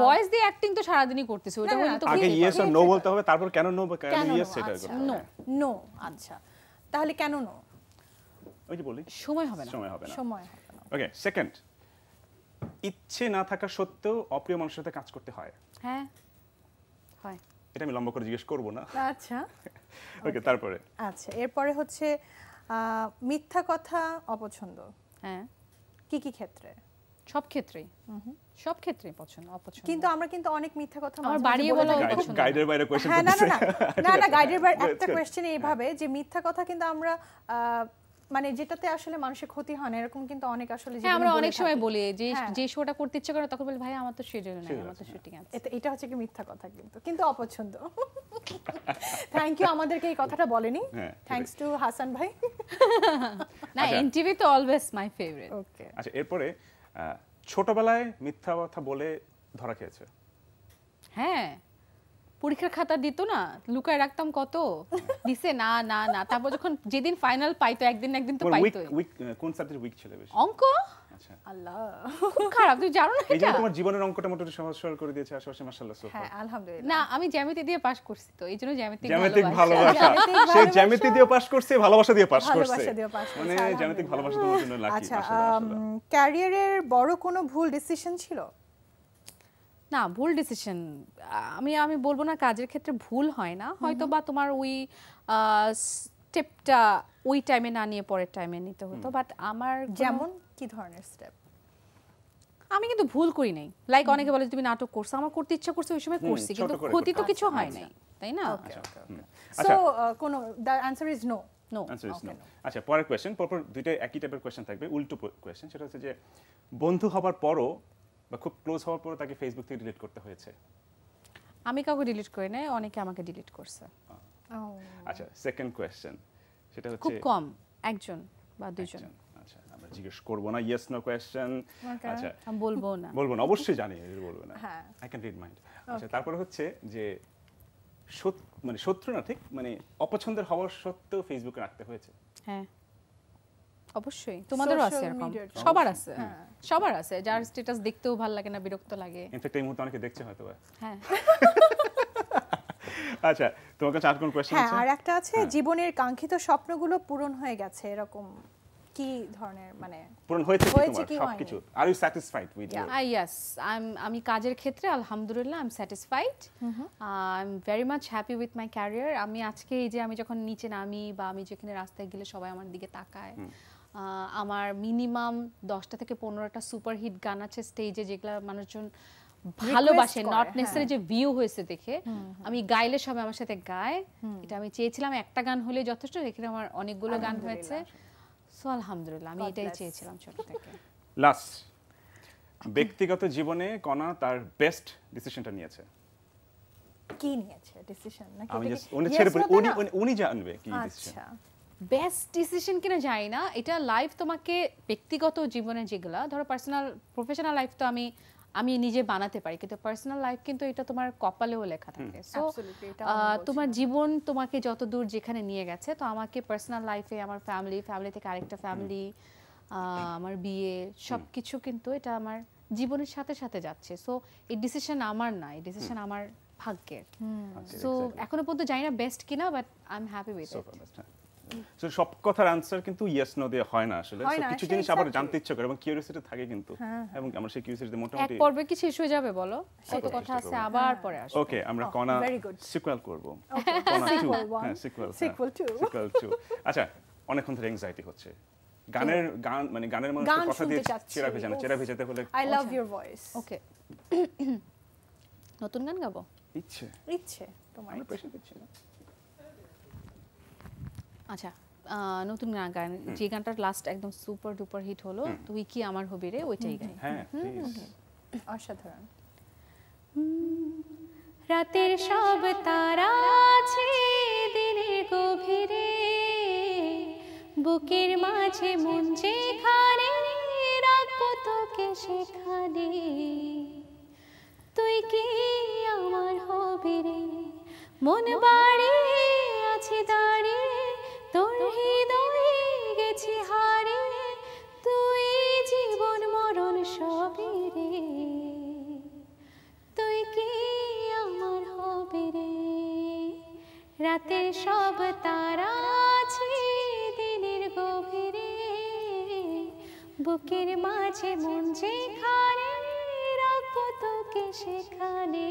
ভয়েস দিয়ে অ্যাক্টিং তো সারাদিনই করতেছে ওটা হলে তো আগে ইয়েস অর নো বলতে হবে তারপর কেন নো কেন ইয়েস সেটা নো নো আচ্ছা তাহলে কেন নো ওই যে বলি সময় হবে না সময় হবে না সময় হবে না ওকে সেকেন্ড ইচ্ছে না থাকা সত্ত্বেও অপ্রিয় মানুষের সাথে কাজ করতে হয় হ্যাঁ হয় এটা আমি লম্বা করে জিজ্ঞেস করব না আচ্ছা ওকে তারপরে আচ্ছা এরপরে হচ্ছে মিথ্যা কথা অপছন্দ হ্যাঁ কি কি ক্ষেত্রে সব সব পছন্দ অপছন্দ কিন্তু আমরা কিন্তু অনেক মিথ্যা কথা আমার বাড়িয়ে গাইডের বাইরে কোশ্চেন হ্যাঁ, না না না না গাইডের বাইরে একটা কোশ্চেন এইভাবে যে মিথ্যা কথা কিন্তু আমরা মানে যেটাতে আসলে মানুষের ক্ষতি হয় না এরকম কিন্তু অনেক আসলে হ্যাঁ আমরা অনেক সময় বলি যে হ্যাঁ। যে শোটা করতে ইচ্ছে করে তখন বলি ভাই আমার তো শিডিউল নাই আমার তো শুটিং আছে এটা হচ্ছে কি মিথ্যা কথা কিন্তু কিন্তু অপছন্দ থ্যাংক ইউ আমাদেরকে এই কথাটা বলেনি থ্যাঙ্কস টু হাসান ভাই না এনটিভি আচ্ছা। তো অলওয়েজ মাই ফেভারিট ওকে আচ্ছা এরপরে ছোটবেলায় মিথ্যা কথা বলে ধরা খেয়েছে হ্যাঁ পরীক্ষার খাতা দিত না লুকায় রাখতাম কত দিছে না না না তারপর যখন যেদিন ফাইনাল পাইতো একদিন একদিন তো পাইতো কোন সাবজেক্ট উইক ছিল বেশি অঙ্ক না ভুল ডিসিশন আমি আমি বলবো না কাজের ক্ষেত্রে ভুল হয় না হয়তো বা তোমার ওই স্টেপটা ওই টাইমে না নিয়ে পরের টাইমে নিতে হতো বাট আমার যেমন কি ধরনের স্টেপ আমি কিন্তু ভুল করি নাই লাইক অনেকে বলে তুমি নাটক করছো আমার করতে ইচ্ছা করছে ওই সময় করছি কিন্তু ক্ষতি তো কিছু হয় আচ্ছা। নাই তাই না সো কোন the answer is no no answer is no আচ্ছা পরের কোশ্চেন পরপর দুইটা একই টাইপের কোশ্চেন থাকবে উল্টো কোশ্চেন সেটা হচ্ছে যে বন্ধু হবার পরও বা খুব ক্লোজ হওয়ার পরও তাকে ফেসবুক থেকে ডিলিট করতে হয়েছে আমি কাউকে ডিলিট করি নাই অনেকে আমাকে ডিলিট করছে oh. আচ্ছা সেকেন্ড কোশ্চেন সেটা হচ্ছে খুব কম একজন বা দুইজন জিজ্ঞেস করব না ইয়েস নো কোয়েশ্চেন আচ্ছা বলবো না বলবো না অবশ্যই জানি বলবো না আই ক্যান রিড মাইন্ড আচ্ছা তারপরে হচ্ছে যে মানে শত্রু না ঠিক মানে অপছন্দের হওয়ার সত্ত্বেও ফেসবুকে রাখতে হয়েছে হ্যাঁ অবশ্যই তোমাদেরও আছে এরকম সবার আছে হ্যাঁ। সবার আছে যার স্ট্যাটাস দেখতেও ভালো লাগে না বিরক্ত লাগে ইনফ্যাক্ট এই মুহূর্তে অনেকে দেখছে হয়তো হ্যাঁ আচ্ছা তোমার কাছে আর কোন কোশ্চেন হ্যাঁ, আছে হ্যাঁ আর একটা আছে হ্যাঁ। জীবনের কাঙ্ক্ষিত স্বপ্নগুলো পূরণ হয়ে গেছে এরকম কি ধরনের মানে পূরণ হয়েছে কি তোমার সবকিছু are you satisfied with yeah yes I am আমি কাজের ক্ষেত্রে আলহামদুলিল্লাহ I am satisfied I am very much happy with my career আমি আজকে এই যে আমি যখন নিচে নামি বা আমি যেখানে রাস্তায় গেলে সবাই আমার দিকে তাকায় আমার মিনিমাম দশটা থেকে পনেরোটা সুপারহিট গান আছে স্টেজে যেগুলো মানুষজন ভালোবাসে নট নেসারি হ্যাঁ। যে ভিউ হয়েছে দেখে আমি গাইলে সবাই আমার সাথে গায় এটা আমি চেয়েছিলাম একটা গান হলে যথেষ্ট এখানে আমার অনেকগুলো গান হয়েছে সো আলহামদুলিল্লাহ আমি এটাই চেয়েছিলাম ছোট থেকে লাস্ট ব্যক্তিগত জীবনে কণা তার বেস্ট ডিসিশনটা নিয়েছে কি নিয়েছে ডিসিশন নাকি আমি জাস্ট উনি ছেড়ে উনি উনি জানবে কি ডিসিশন বেস্ট ডিসিশন কিনা জানি না এটা লাইফ তোমাকে ব্যক্তিগত জীবনে যেগুলা ধরো পার্সোনাল প্রফেশনাল লাইফ তো আমি আমি নিজে বানাতে পারি কিন্তু পার্সোনাল লাইফ কিন্তু এটা তোমার কপালেও লেখা থাকে সো তোমার জীবন তোমাকে যত দূর যেখানে নিয়ে গেছে তো আমাকে পার্সোনাল লাইফে আমার ফ্যামিলি ফ্যামিলি থেকে আরেকটা ফ্যামিলি আমার বিয়ে সব কিছু কিন্তু এটা আমার জীবনের সাথে সাথে যাচ্ছে সো এই ডিসিশন আমার না এই ডিসিশন আমার ভাগ্যের সো এখনো পর্যন্ত জানি না বেস্ট কিনা but I am happy with it so সব কথার আনসার কিন্তু ইয়েস নো দিয়ে হয় না আসলে কিছু জিনিস আবার জানতে ইচ্ছে করে এবং কিউরিওসিটি থাকে কিন্তু হ্যাঁ, হ্যাঁ। এবং আমরা সেই কিউরিওসিটি মোটামুটি এক পর্বে কি শেষ হয়ে যাবে বলো কত কথা আছে আবার পরে আসবে ওকে আমরা oh, কনা সিকুয়েল করব কনা টু হ্যাঁ sequel sequel two sequel two আচ্ছা অনেকক্ষণ ধরে অ্যাংজাইটি হচ্ছে গানের গান মানে গানের মানুষ কথা দিয়ে চেরা ভেজানো চেরা ভেজাতে হলে I love your voice okay নতুন গান গাবো ইচ্ছে ইচ্ছে তোমার আমি প্রেশার দিচ্ছি না আচ্ছা নতুন গান গান যে গানটার লাস্ট একদম সুপার ডুপার হিট হলো তুই কি আমার হবি রে ওইটাই গাই হ্যাঁ, অসাধারণ রাতের সব তারা আছে দিনের গভীরে বুকের মাঝে মন যেখানে রাখবো তোকে সেখানে তুই কি আমার হবি রে মন বাড়ি আছে দাঁড়িয়ে হৃদয়ে গেছি হারে তুই জীবন মরণ সবে রে তুই কি আমার হবে রে রাতের সব তারা আছে দিনের গভীরে বুকের মাঝে মন যেখানে রাখবো তোকে সেখানে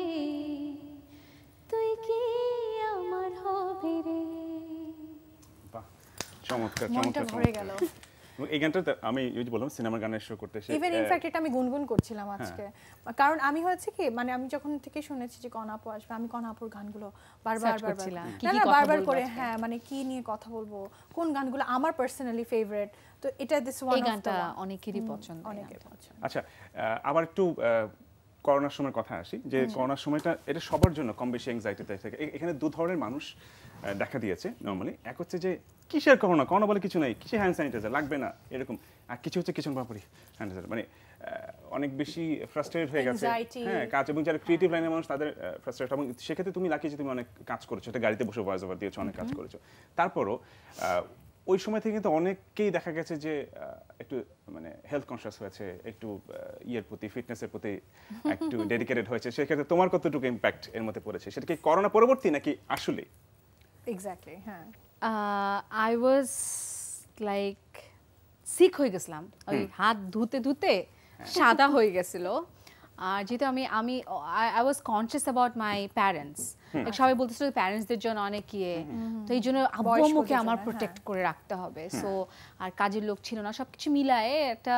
তুই কি আমার হবে রে চমৎকার আমি বললাম সিনেমার গানের শো করতে ইভেন ইনফ্যাক্ট এটা আমি গুনগুন করছিলাম হ্যাঁ। আজকে কারণ আমি কি মানে আমি যখন থেকে শুনেছি যে আসবে আমি গানগুলো বারবার বারবার না বারবার করে হ্যাঁ মানে কি নিয়ে কথা বলবো কোন গানগুলো আমার পার্সোনালি ফেভারিট তো এটা দিস ওয়ান গানটা অনেকেরই পছন্দ অনেকের পছন্দ আচ্ছা আবার একটু করোনার সময় কথা আসি যে করোনার সময়টা এটা সবার জন্য কম বেশি থাকে এখানে দু ধরনের মানুষ দেখা দিয়েছে নর্মালি এক হচ্ছে যে কিসের করোনা করোনা বলে কিছু নাই কিসে হ্যান্ড স্যানিটাইজার লাগবে না এরকম আর কিছু হচ্ছে কিছু পাপড়ি হ্যান্ড স্যানিটাইজার মানে অনেক বেশি ফ্রাস্ট্রেটেড হয়ে গেছে হ্যাঁ কাজ এবং যারা ক্রিয়েটিভ লাইনের মানুষ তাদের ফ্রাস্ট্রেট এবং সেক্ষেত্রে তুমি লাগিয়ে যে তুমি অনেক কাজ করেছো এটা গাড়িতে বসে ভয়েস ওভার দিয়েছো অনেক কাজ করেছো তারপরও ওই সময় থেকে কিন্তু অনেককেই দেখা গেছে যে একটু মানে হেলথ কনসিয়াস হয়েছে একটু ইয়ের প্রতি ফিটনেসের প্রতি একটু ডেডিকেটেড হয়েছে সেক্ষেত্রে তোমার কতটুকু ইম্প্যাক্ট এর মধ্যে পড়েছে সেটা কি করোনা পরবর্তী নাকি আসলেই এক্স্যাক্টলি হ্যাঁ আই ওয়াজ লাইক সিক হয়ে গেছিলাম ওই হাত ধুতে ধুতে হ্যাঁ। সাদা হয়ে গেছিল আর যেহেতু আমি আমি I was conscious about my parents সবাই বলতেছিল প্যারেন্টসদের জন্য অনেক ইয়ে তো এই জন্য আব্বু আমার প্রোটেক্ট হ্যাঁ। করে রাখতে হবে সো আর কাজের লোক ছিল না সব কিছু মিলায়ে একটা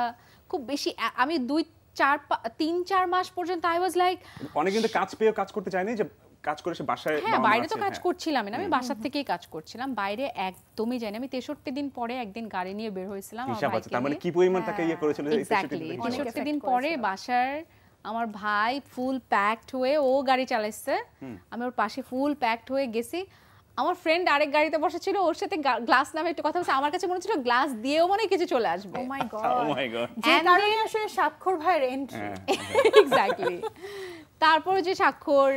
খুব বেশি আমি দুই চার তিন চার মাস পর্যন্ত আই ওয়াজ লাইক অনেক কিন্তু কাজ পেয়েও কাজ করতে চায়নি যে কাজ করে সে বাসায় হ্যাঁ বাইরে তো কাজ হ্যাঁ। করছিলাম না আমি বাসার থেকেই কাজ করছিলাম বাইরে একদমই যাই না আমি 63 দিন পরে একদিন গাড়ি নিয়ে বের হয়েছিলাম তার মানে কি পরিমাণ টাকা ইয়ে হ্যাঁ, করেছিল 63 দিন পরে বাসার আমার ভাই ফুল প্যাকড হয়ে ও গাড়ি চালাইছে আমি ওর পাশে ফুল প্যাকড হয়ে গেছি আমার ফ্রেন্ড আরেক গাড়িতে বসেছিল ওর সাথে গ্লাস নামে একটু কথা বলছে আমার কাছে মনে হচ্ছিল গ্লাস দিয়েও মনে কিছু চলে আসবে ও my god O my god যে কারণে আসলে সাক্ষর ভাইয়ের এন্ট্রি এক্স্যাক্টলি হ্যাঁ। তারপরে যে স্বাক্ষর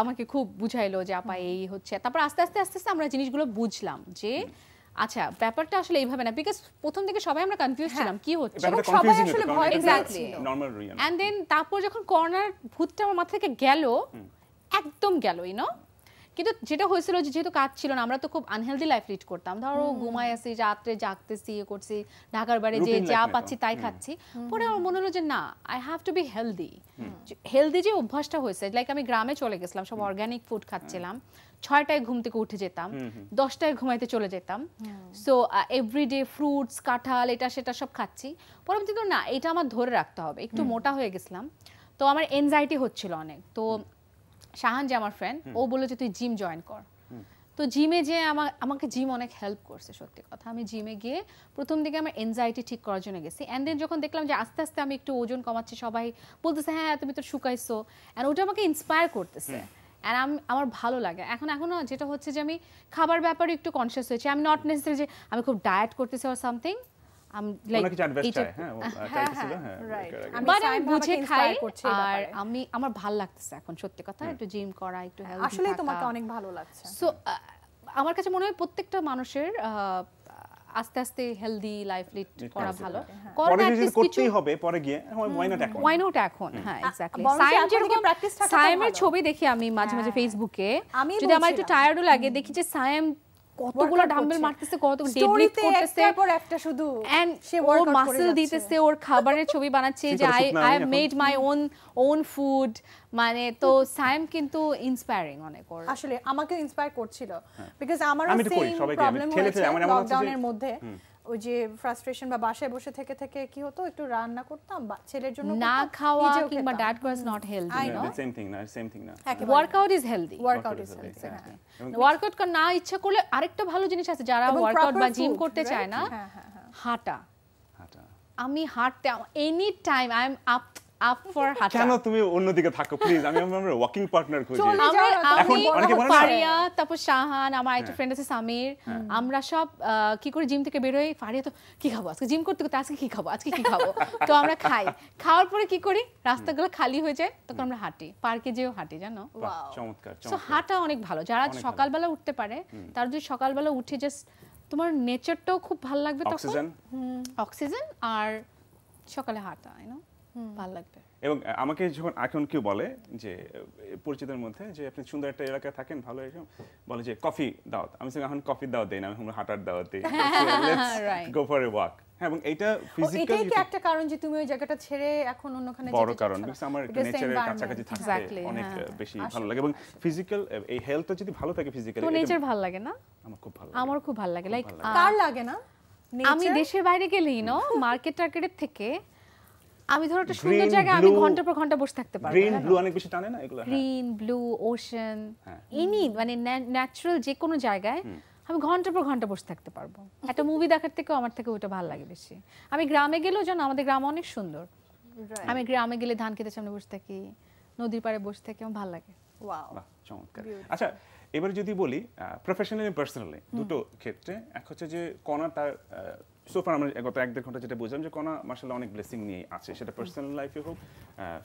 আমাকে খুব বুঝাইলো যে আপা এই হচ্ছে তারপর আস্তে আস্তে আস্তে আস্তে আমরা জিনিসগুলো বুঝলাম যে আচ্ছা ব্যাপারটা আসলে এইভাবে না বিকজ প্রথম থেকে সবাই আমরা কনফিউজ হ্যাঁ। ছিলাম কি হচ্ছে সবাই আসলে ভয় এক্স্যাক্টলি এন্ড দেন তারপর যখন কর্নার ভূতটা আমার মাথা থেকে গেল একদম গেল ইউ নো কিন্তু যেটা হয়েছিল যে যেহেতু কাজ ছিল না আমরা তো খুব আনহেলদি লাইফ লিড করতাম ধরো ঘুমাই আসি রাত্রে জাগতেছি ইয়ে করছি ঢাকার বাইরে যে যা পাচ্ছি তাই খাচ্ছি পরে আমার মনে হলো যে না I have to be healthy healthy যে অভ্যাসটা হয়েছে লাইক আমি গ্রামে চলে গেছিলাম সব অর্গ্যানিক ফুড খাচ্ছিলাম ছয়টায় ঘুম থেকে উঠে যেতাম দশটায় ঘুমাইতে চলে যেতাম সো এভরিডে ফ্রুটস কাঁঠাল এটা সেটা সব খাচ্ছি পরবর্তীতে না এটা আমার ধরে রাখতে হবে একটু মোটা হয়ে গেছিলাম তো আমার এনজাইটি হচ্ছিল অনেক তো শাহান যে আমার ফ্রেন্ড ও বললো যে তুই জিম জয়েন কর তো জিমে যে আমার আমাকে জিম অনেক হেল্প করছে সত্যি কথা আমি জিমে গিয়ে প্রথম দিকে আমার এনজাইটি ঠিক করার জন্য গেছি অ্যান্ড দেন যখন দেখলাম যে আস্তে আস্তে আমি একটু ওজন কমাচ্ছি সবাই বলতেছে হ্যাঁ, হ্যাঁ তুমি তো শুকাইছো অ্যান্ড ওটা আমাকে ইন্সপায়ার করতেছে অ্যান্ড আমি আমার ভালো লাগে এখন এখনও যেটা হচ্ছে যে আমি খাবার ব্যাপারে একটু কনসিয়াস হয়েছি আমি নট নেসেসারি যে আমি খুব ডায়েট করতেছি আর সামথিং আমার কাছে মনে হয় প্রত্যেকটা মানুষের আস্তে আস্তে হেলদি লাইফ লিড করা ভালো হ্যাঁ। হবে পরে গিয়ে ওয়াই হ্যাঁ, নট এখন হ্যাঁ এক্স্যাক্টলি ছবি দেখি আমি মাঝে মাঝে ফেসবুকে হ্যাঁ। যদি আমার একটু টায়ার্ডও লাগে দেখি যে সাইম কতগুলো ডাম্বেল মারতেছে কত ডেডলিফট করতেছে পর একটা শুধু এন্ড সে ওর মাসল দিতেছে ওর খাবারের ছবি বানাচ্ছে যে I I have made my own own food মানে তো সাইম কিন্তু ইন্সপায়ারিং অনেক ওর আসলে আমাকে ইন্সপায়ার করছিল বিকজ আমারও সেম প্রবলেম হয়েছে লকডাউনের মধ্যে ওই যে ফ্রাস্ট্রেশন বা বাসায় বসে থেকে থেকে কি হতো একটু রান্না করতাম বা ছেলের জন্য না খাওয়া কিংবা not healthy I know same thing না সেম থিং না workout is healthy workout is healthy workout কর না ইচ্ছা করলে আরেকটা ভালো জিনিস আছে যারা ওয়ার্কআউট বা জিম করতে চায় না হ্যাঁ, হ্যাঁ, হ্যাঁ। হাঁটা হাঁটা আমি হাঁটতে any time I am up up for কেন তুমি অন্যদিকে থাকো প্লিজ আমি আমার ওয়াকিং পার্টনার খুঁজি আমি ফারিয়া তারপর শাহান আমার একটা ফ্রেন্ড হ্যাঁ। আছে সামির হ্যাঁ। আমরা সব কি করে জিম থেকে বের হই ফারিয়া তো কি খাবো আজকে জিম করতে করতে আজকে কি খাবো আজকে কি খাবো তো আমরা খাই খাওয়ার পরে কি করি রাস্তাগুলো খালি হয়ে যায় তখন আমরা হাঁটি পার্কে যেও হাঁটি জানো চমৎকার হাঁটা অনেক ভালো যারা সকালবেলা উঠতে পারে তার যদি সকালবেলা উঠে জাস্ট তোমার নেচারটাও খুব ভালো লাগবে তখন অক্সিজেন আর সকালে হাঁটা ভালো লাগবে এবং আমাকে যখন এখন কেউ বলে যে পরিচিতের মধ্যে যে আপনি সুন্দর একটা এলাকায় থাকেন ভালো এরকম বলে যে কফি দাওয়াত আমি এখন কফি দাওয়াত দেই না আমি হাঁটার দাওয়াত দিই গো ফর এ ওয়াক এবং এটা এটাই কি একটা কারণ যে তুমি ওই জায়গাটা ছেড়ে এখন অন্যখানে যেতে বড় কারণ বিকজ আমার নেচারের কাছাকাছি থাকতে অনেক হ্যাঁ, বেশি ভালো লাগে এবং ফিজিক্যাল এই হেলথটা যদি ভালো থাকে ফিজিক্যালি তো নেচার ভালো লাগে না আমার খুব ভালো লাগে আমার খুব ভালো লাগে লাইক কার লাগে না আমি দেশের বাইরে গেলেই নো মার্কেট টার্গেটের থেকে আমি ধরো একটা সুন্দর জায়গায় আমি ঘন্টা পর ঘন্টা বসে থাকতে পারবো গ্রিন ব্লু অনেক বেশি টানে না এগুলো গ্রিন ব্লু ওশান এনি মানে ন্যাচারাল যে কোনো জায়গায় আমি ঘন্টা পর ঘন্টা বসে থাকতে পারবো একটা মুভি দেখার থেকেও আমার থেকে ওটা ভালো লাগে বেশি আমি গ্রামে গেলেও যেন আমাদের গ্রাম অনেক সুন্দর আমি গ্রামে গেলে ধান খেতে সামনে বসে থাকি নদীর পাড়ে বসে থাকি আমার ভালো লাগে ওয়াও চমৎকার আচ্ছা এবার যদি বলি প্রফেশনালি পার্সোনালি দুটো ক্ষেত্রে এক হচ্ছে যে কণা তার সোফার আমরা গত এক দেড় ঘন্টা যেটা বুঝলাম যে কণা মার্শাল্লাহ অনেক ব্লেসিং নিয়েই আছে সেটা পার্সোনাল লাইফে হোক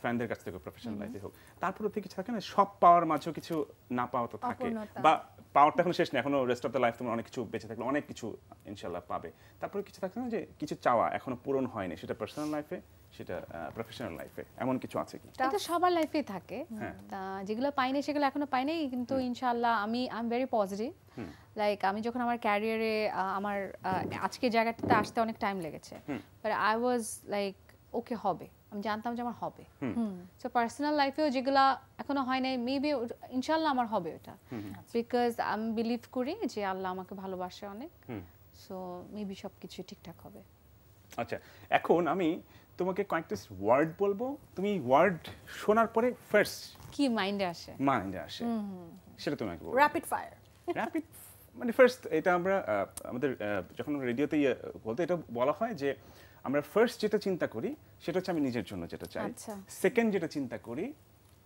ফ্যানদের কাছ থেকে প্রফেশনাল লাইফে হোক তারপরে থেকে থাকে না সব পাওয়ার মাঝেও কিছু না পাওয়া তো থাকে বা পাওয়ারটা এখন শেষ না এখনো রেস্ট অফ দ্য লাইফ তোমার অনেক কিছু বেঁচে থাকলে অনেক কিছু ইনশাল্লাহ পাবে তারপরে কিছু থাকে না যে কিছু চাওয়া এখনো পূরণ হয়নি সেটা পার্সোনাল লাইফে সেটা প্রফেশনাল লাইফে এমন কিছু আছে কি এটা সবার লাইফেই থাকে হ্যাঁ। যেগুলো পাইনি সেগুলো এখনো পাইনি কিন্তু ইনশাআল্লাহ আমি I am very positive like আমি যখন আমার ক্যারিয়ারে আমার আজকে জায়গাটাতে আসতে অনেক টাইম লেগেছে but I was like okay হবে আমি জানতাম যে আমার হবে সো পার্সোনাল লাইফেও যেগুলো এখনো হয় নাই মেবি ইনশাল্লাহ আমার হবে ওটা বিকজ আমি বিলিভ করি যে আল্লাহ আমাকে ভালোবাসে অনেক সো মেবি সব কিছু ঠিকঠাক হবে আচ্ছা এখন আমি তোমাকে কয়েকটা ওয়ার্ড বলবো তুমি ওয়ার্ড শোনার পরে ফার্স্ট কি মাইন্ডে আসে মাইন্ডে আসে সেটা তুমি বলবো র‍্যাপিড ফায়ার র‍্যাপিড মানে ফার্স্ট এটা আমরা আমাদের যখন রেডিওতে বলতে এটা বলা হয় যে আমরা ফার্স্ট যেটা চিন্তা করি সেটা হচ্ছে আমি নিজের জন্য যেটা চাই সেকেন্ড আচ্ছা। যেটা চিন্তা করি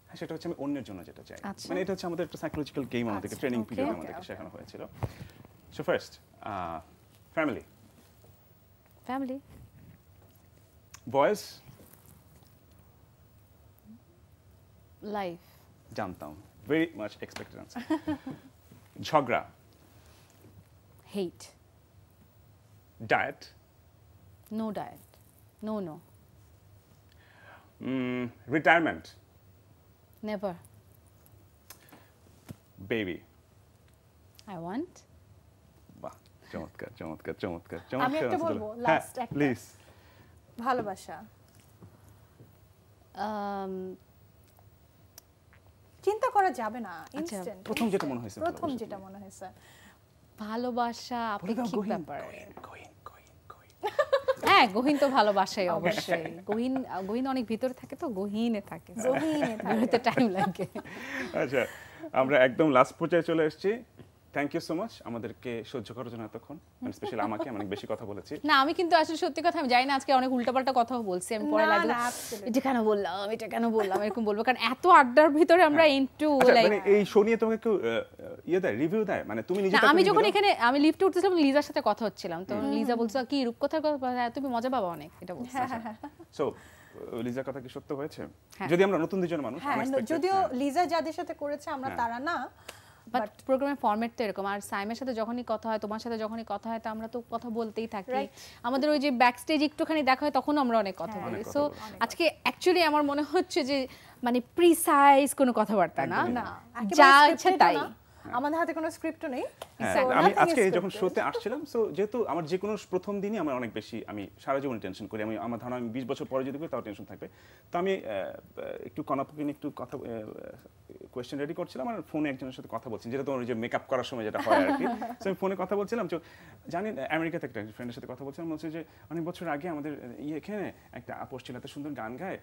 হ্যাঁ, সেটা হচ্ছে আমি অন্যের জন্য যেটা চাই আচ্ছা। মানে এটা হচ্ছে আমাদের একটা সাইকোলজিক্যাল গেম আমাদেরকে ট্রেনিং পিরিয়ড আমাদেরকে শেখানো হয়েছিল so first family family boys life जानता हूँ वेरी मच एक्सपेक्टेड आंसर झगड़ा hate diet no diet no no retirement never baby I want বাহ চমৎকার চমৎকার চমৎকার চমৎকার আমি একটা বলবো লাস্ট একটা প্লিজ ভালোবাসা um, চিন্তা করা যাবে না ইনস্ট্যান্ট আচ্ছা, প্রথম যেটা মনে হয়েছে প্রথম যেটা মনে হয়েছে ভালোবাসা আপেক্ষিক ব্যাপার হ্যাঁ গহীন তো ভালোবাসাই অবশ্যই গহীন গহীন অনেক ভিতরে থাকে তো গহীনে থাকে গহীনে থাকে টাইম লাগে আচ্ছা আমরা একদম লাস্ট পর্যায়ে চলে এসেছি থ্যাংক ইউ সো মাচ আমাদেরকে সহ্য করার জন্য এতক্ষণ মানে স্পেশালি আমাকে অনেক বেশি কথা বলেছি না আমি কিন্তু আসলে সত্যি কথা আমি জানি না আজকে অনেক উল্টাপাল্টা কথাও বলছি আমি পরে লাগলো এটা কেন বললাম এটা কেন বললাম এরকম বলবো কারণ এত আড্ডার ভিতরে আমরা ইনটু হ্যাঁ। লাইক আচ্ছা, মানে এই শো নিয়ে তোমাকে কেউ ইয়ে দেয় রিভিউ দেয় মানে তুমি নিজে আমি যখন এখানে আমি লিফটে উঠতেছিলাম লিজার সাথে কথা হচ্ছিলাম তো লিজা বলছো কি রূপকথার কথা হ্যাঁ, তুমি মজা পাবা অনেক এটা বলছো সো লিজা কথা কি সত্য হয়েছে হ্যাঁ। যদি আমরা নতুন দুজন মানুষ যদিও লিজা যাদের সাথে করেছে আমরা তারা না বাট প্রোগ্রামের ফরম্যাট তো এরকম আর সাইমের সাথে যখনই কথা হয় তোমার সাথে যখনই কথা হয় তো আমরা তো কথা বলতেই থাকি আমাদের ওই যে ব্যাক স্টেজ একটুখানি দেখা হয় তখন আমরা অনেক কথা হ্যাঁ, বলি সো আজকে অ্যাকচুয়ালি আমার মনে হচ্ছে যে মানে প্রিসাইজ কোনো কথাবার্তা না যা ইচ্ছে তাই হ্যাঁ। আমাদের হাতে কোনো স্ক্রিপ্টও নেই হ্যাঁ, আমি আজকে যখন শোতে আসছিলাম সো যেহেতু আমার যে কোনো প্রথম দিনই আমার অনেক বেশি আমি সারা জীবন টেনশন করি আমি আমার ধারণা আমি বিশ বছর পরে যদি করি তাও টেনশন থাকবে তো আমি একটু কনাপকে একটু কথা কোয়েশ্চেন রেডি করছিলাম আর ফোনে একজনের সাথে কথা বলছি যেটা তোমার যে মেকআপ করার সময় যেটা হয় আর কি সো আমি ফোনে কথা বলছিলাম তো জানি আমেরিকাতে একটা ফ্রেন্ডের সাথে কথা বলছিলাম বলছে যে অনেক বছর আগে আমাদের ইয়ে এখানে একটা আপোষ ছিল এত সুন্দর গান গায়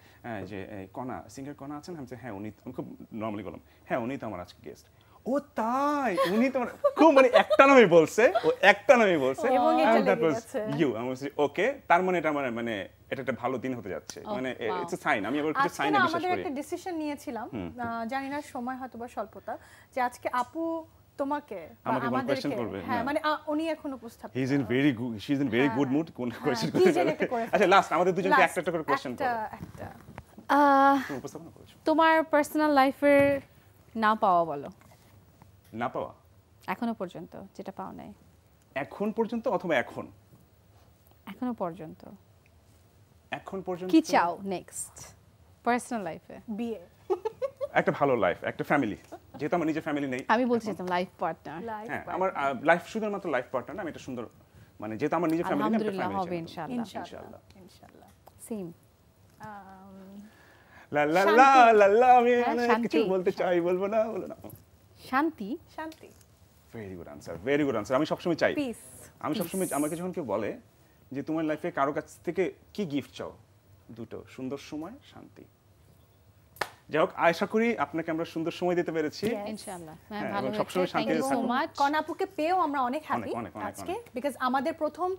যে কণা সিঙ্গার কণা আছেন আমি হ্যাঁ উনি খুব নর্মালি বললাম হ্যাঁ উনি তো আমার আজকে গেস্ট ও তাই উনি তোমার খুব মানে একটা নামই বলছে ও একটা নামই বলছে ইউ আমি ওকে তার মানে এটা মানে মানে এটা একটা ভালো দিন হতে যাচ্ছে oh, মানে ইটস সাইন আমি আবার কিছু সাইন বিশ্বাস করি আমরা একটা ডিসিশন নিয়েছিলাম জানি না সময় হয়তো বা স্বল্পতা যে আজকে আপু তোমাকে আমাকে কোন করবে হ্যাঁ মানে উনি এখন he is in very good she is in very good mood কোন কোশ্চেন করবে আচ্ছা লাস্ট আমাদের দুজনকে একটা একটা করে করো একটা তোমার পার্সোনাল লাইফের না পাওয়া বলো না পাওয়া এখনো পর্যন্ত যেটা পাও নাই এখন পর্যন্ত অথবা এখন এখনো পর্যন্ত এখন পর্যন্ত কি চাও নেক্সট পার্সোনাল লাইফে বিয়ে একটা ভালো লাইফ একটা ফ্যামিলি যেহেতু আমার নিজের ফ্যামিলি নেই আমি বলছি যেতাম লাইফ পার্টনার হ্যাঁ আমার লাইফ শুধুমাত্র লাইফ পার্টনার না আমি একটা সুন্দর মানে যেহেতু আমার নিজের ফ্যামিলি নেই আলহামদুলিল্লাহ হবে ইনশাআল্লাহ ইনশাআল্লাহ ইনশাআল্লাহ সেম লা লা লা লা আমি হ্যাঁ, কিছু বলতে চাই বলবো না বলবো না শান্তি শান্তি very good answer very good answer আমি সবসময় চাই পিস আমি সবসময় আমাকে যখন কেউ বলে যে তোমার লাইফে কারো কাছ থেকে কি গিফট চাও দুটো সুন্দর সময় শান্তি যাই হোক আশা করি আপনাকে আমরা সুন্দর সময় দিতে পেরেছি ইনশাআল্লাহ হ্যাঁ, হ্যাঁ, সবসময় শান্তি কনাপুকে পেয়েও আমরা অনেক হ্যাপি আজকে বিকজ আমাদের প্রথম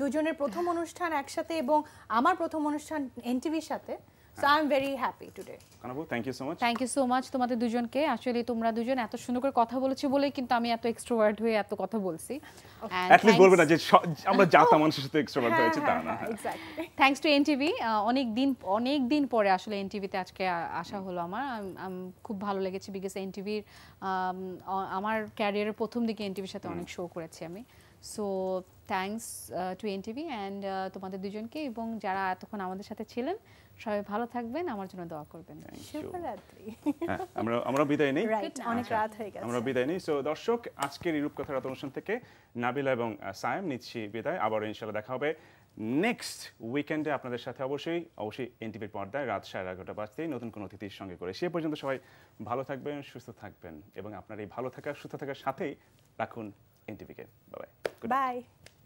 দুজনের প্রথম অনুষ্ঠান একসাথে এবং আমার প্রথম অনুষ্ঠান এনটিভির সাথে so I am very happy today কানাবু thank you so much thank you so much তোমাদের দুজনকে আসলে তোমরা দুজন এত সুন্দর করে কথা বলেছো বলে কিন্তু আমি এত এক্সট্রোভার্ট হয়ে এত কথা বলছি অ্যাট লিস্ট বলবে না যে আমরা জাতা মানুষের সাথে এক্সট্রোভার্ট হ্যাঁ, হয়েছে তা হ্যাঁ, না থ্যাঙ্কস টু এনটিভি অনেক দিন অনেক দিন পরে আসলে এনটিভিতে আজকে আসা হলো আমার খুব ভালো লেগেছে বিকজ এনটিভির আমার ক্যারিয়ারের প্রথম দিকে এনটিভির সাথে অনেক শো করেছি আমি so thanks to NTV and তোমাদের দুজনকে এবং যারা এতক্ষণ আমাদের সাথে ছিলেন সবাই ভালো থাকবেন আমার জন্য দোয়া করবেন হ্যাঁ, আমরা আমরা বিদায় নেই অনেক রাত হয়ে গেছে আমরা বিদায় নেই সো দর্শক আজকের এই রূপকথা রাত অনুষ্ঠান থেকে নাবিলা এবং সায়েম নিচ্ছি বিদায় আবার ইনশাল্লাহ দেখা হবে নেক্সট উইকেন্ডে আপনাদের সাথে অবশ্যই অবশ্যই এনটিভির পর্দায় রাত সাড়ে এগারোটা বাজতেই নতুন কোনো অতিথির সঙ্গে করে সে পর্যন্ত সবাই ভালো থাকবেন সুস্থ থাকবেন এবং আপনার এই ভালো থাকা সুস্থ থাকার সাথেই রাখুন এনটিভিকে বাই বাই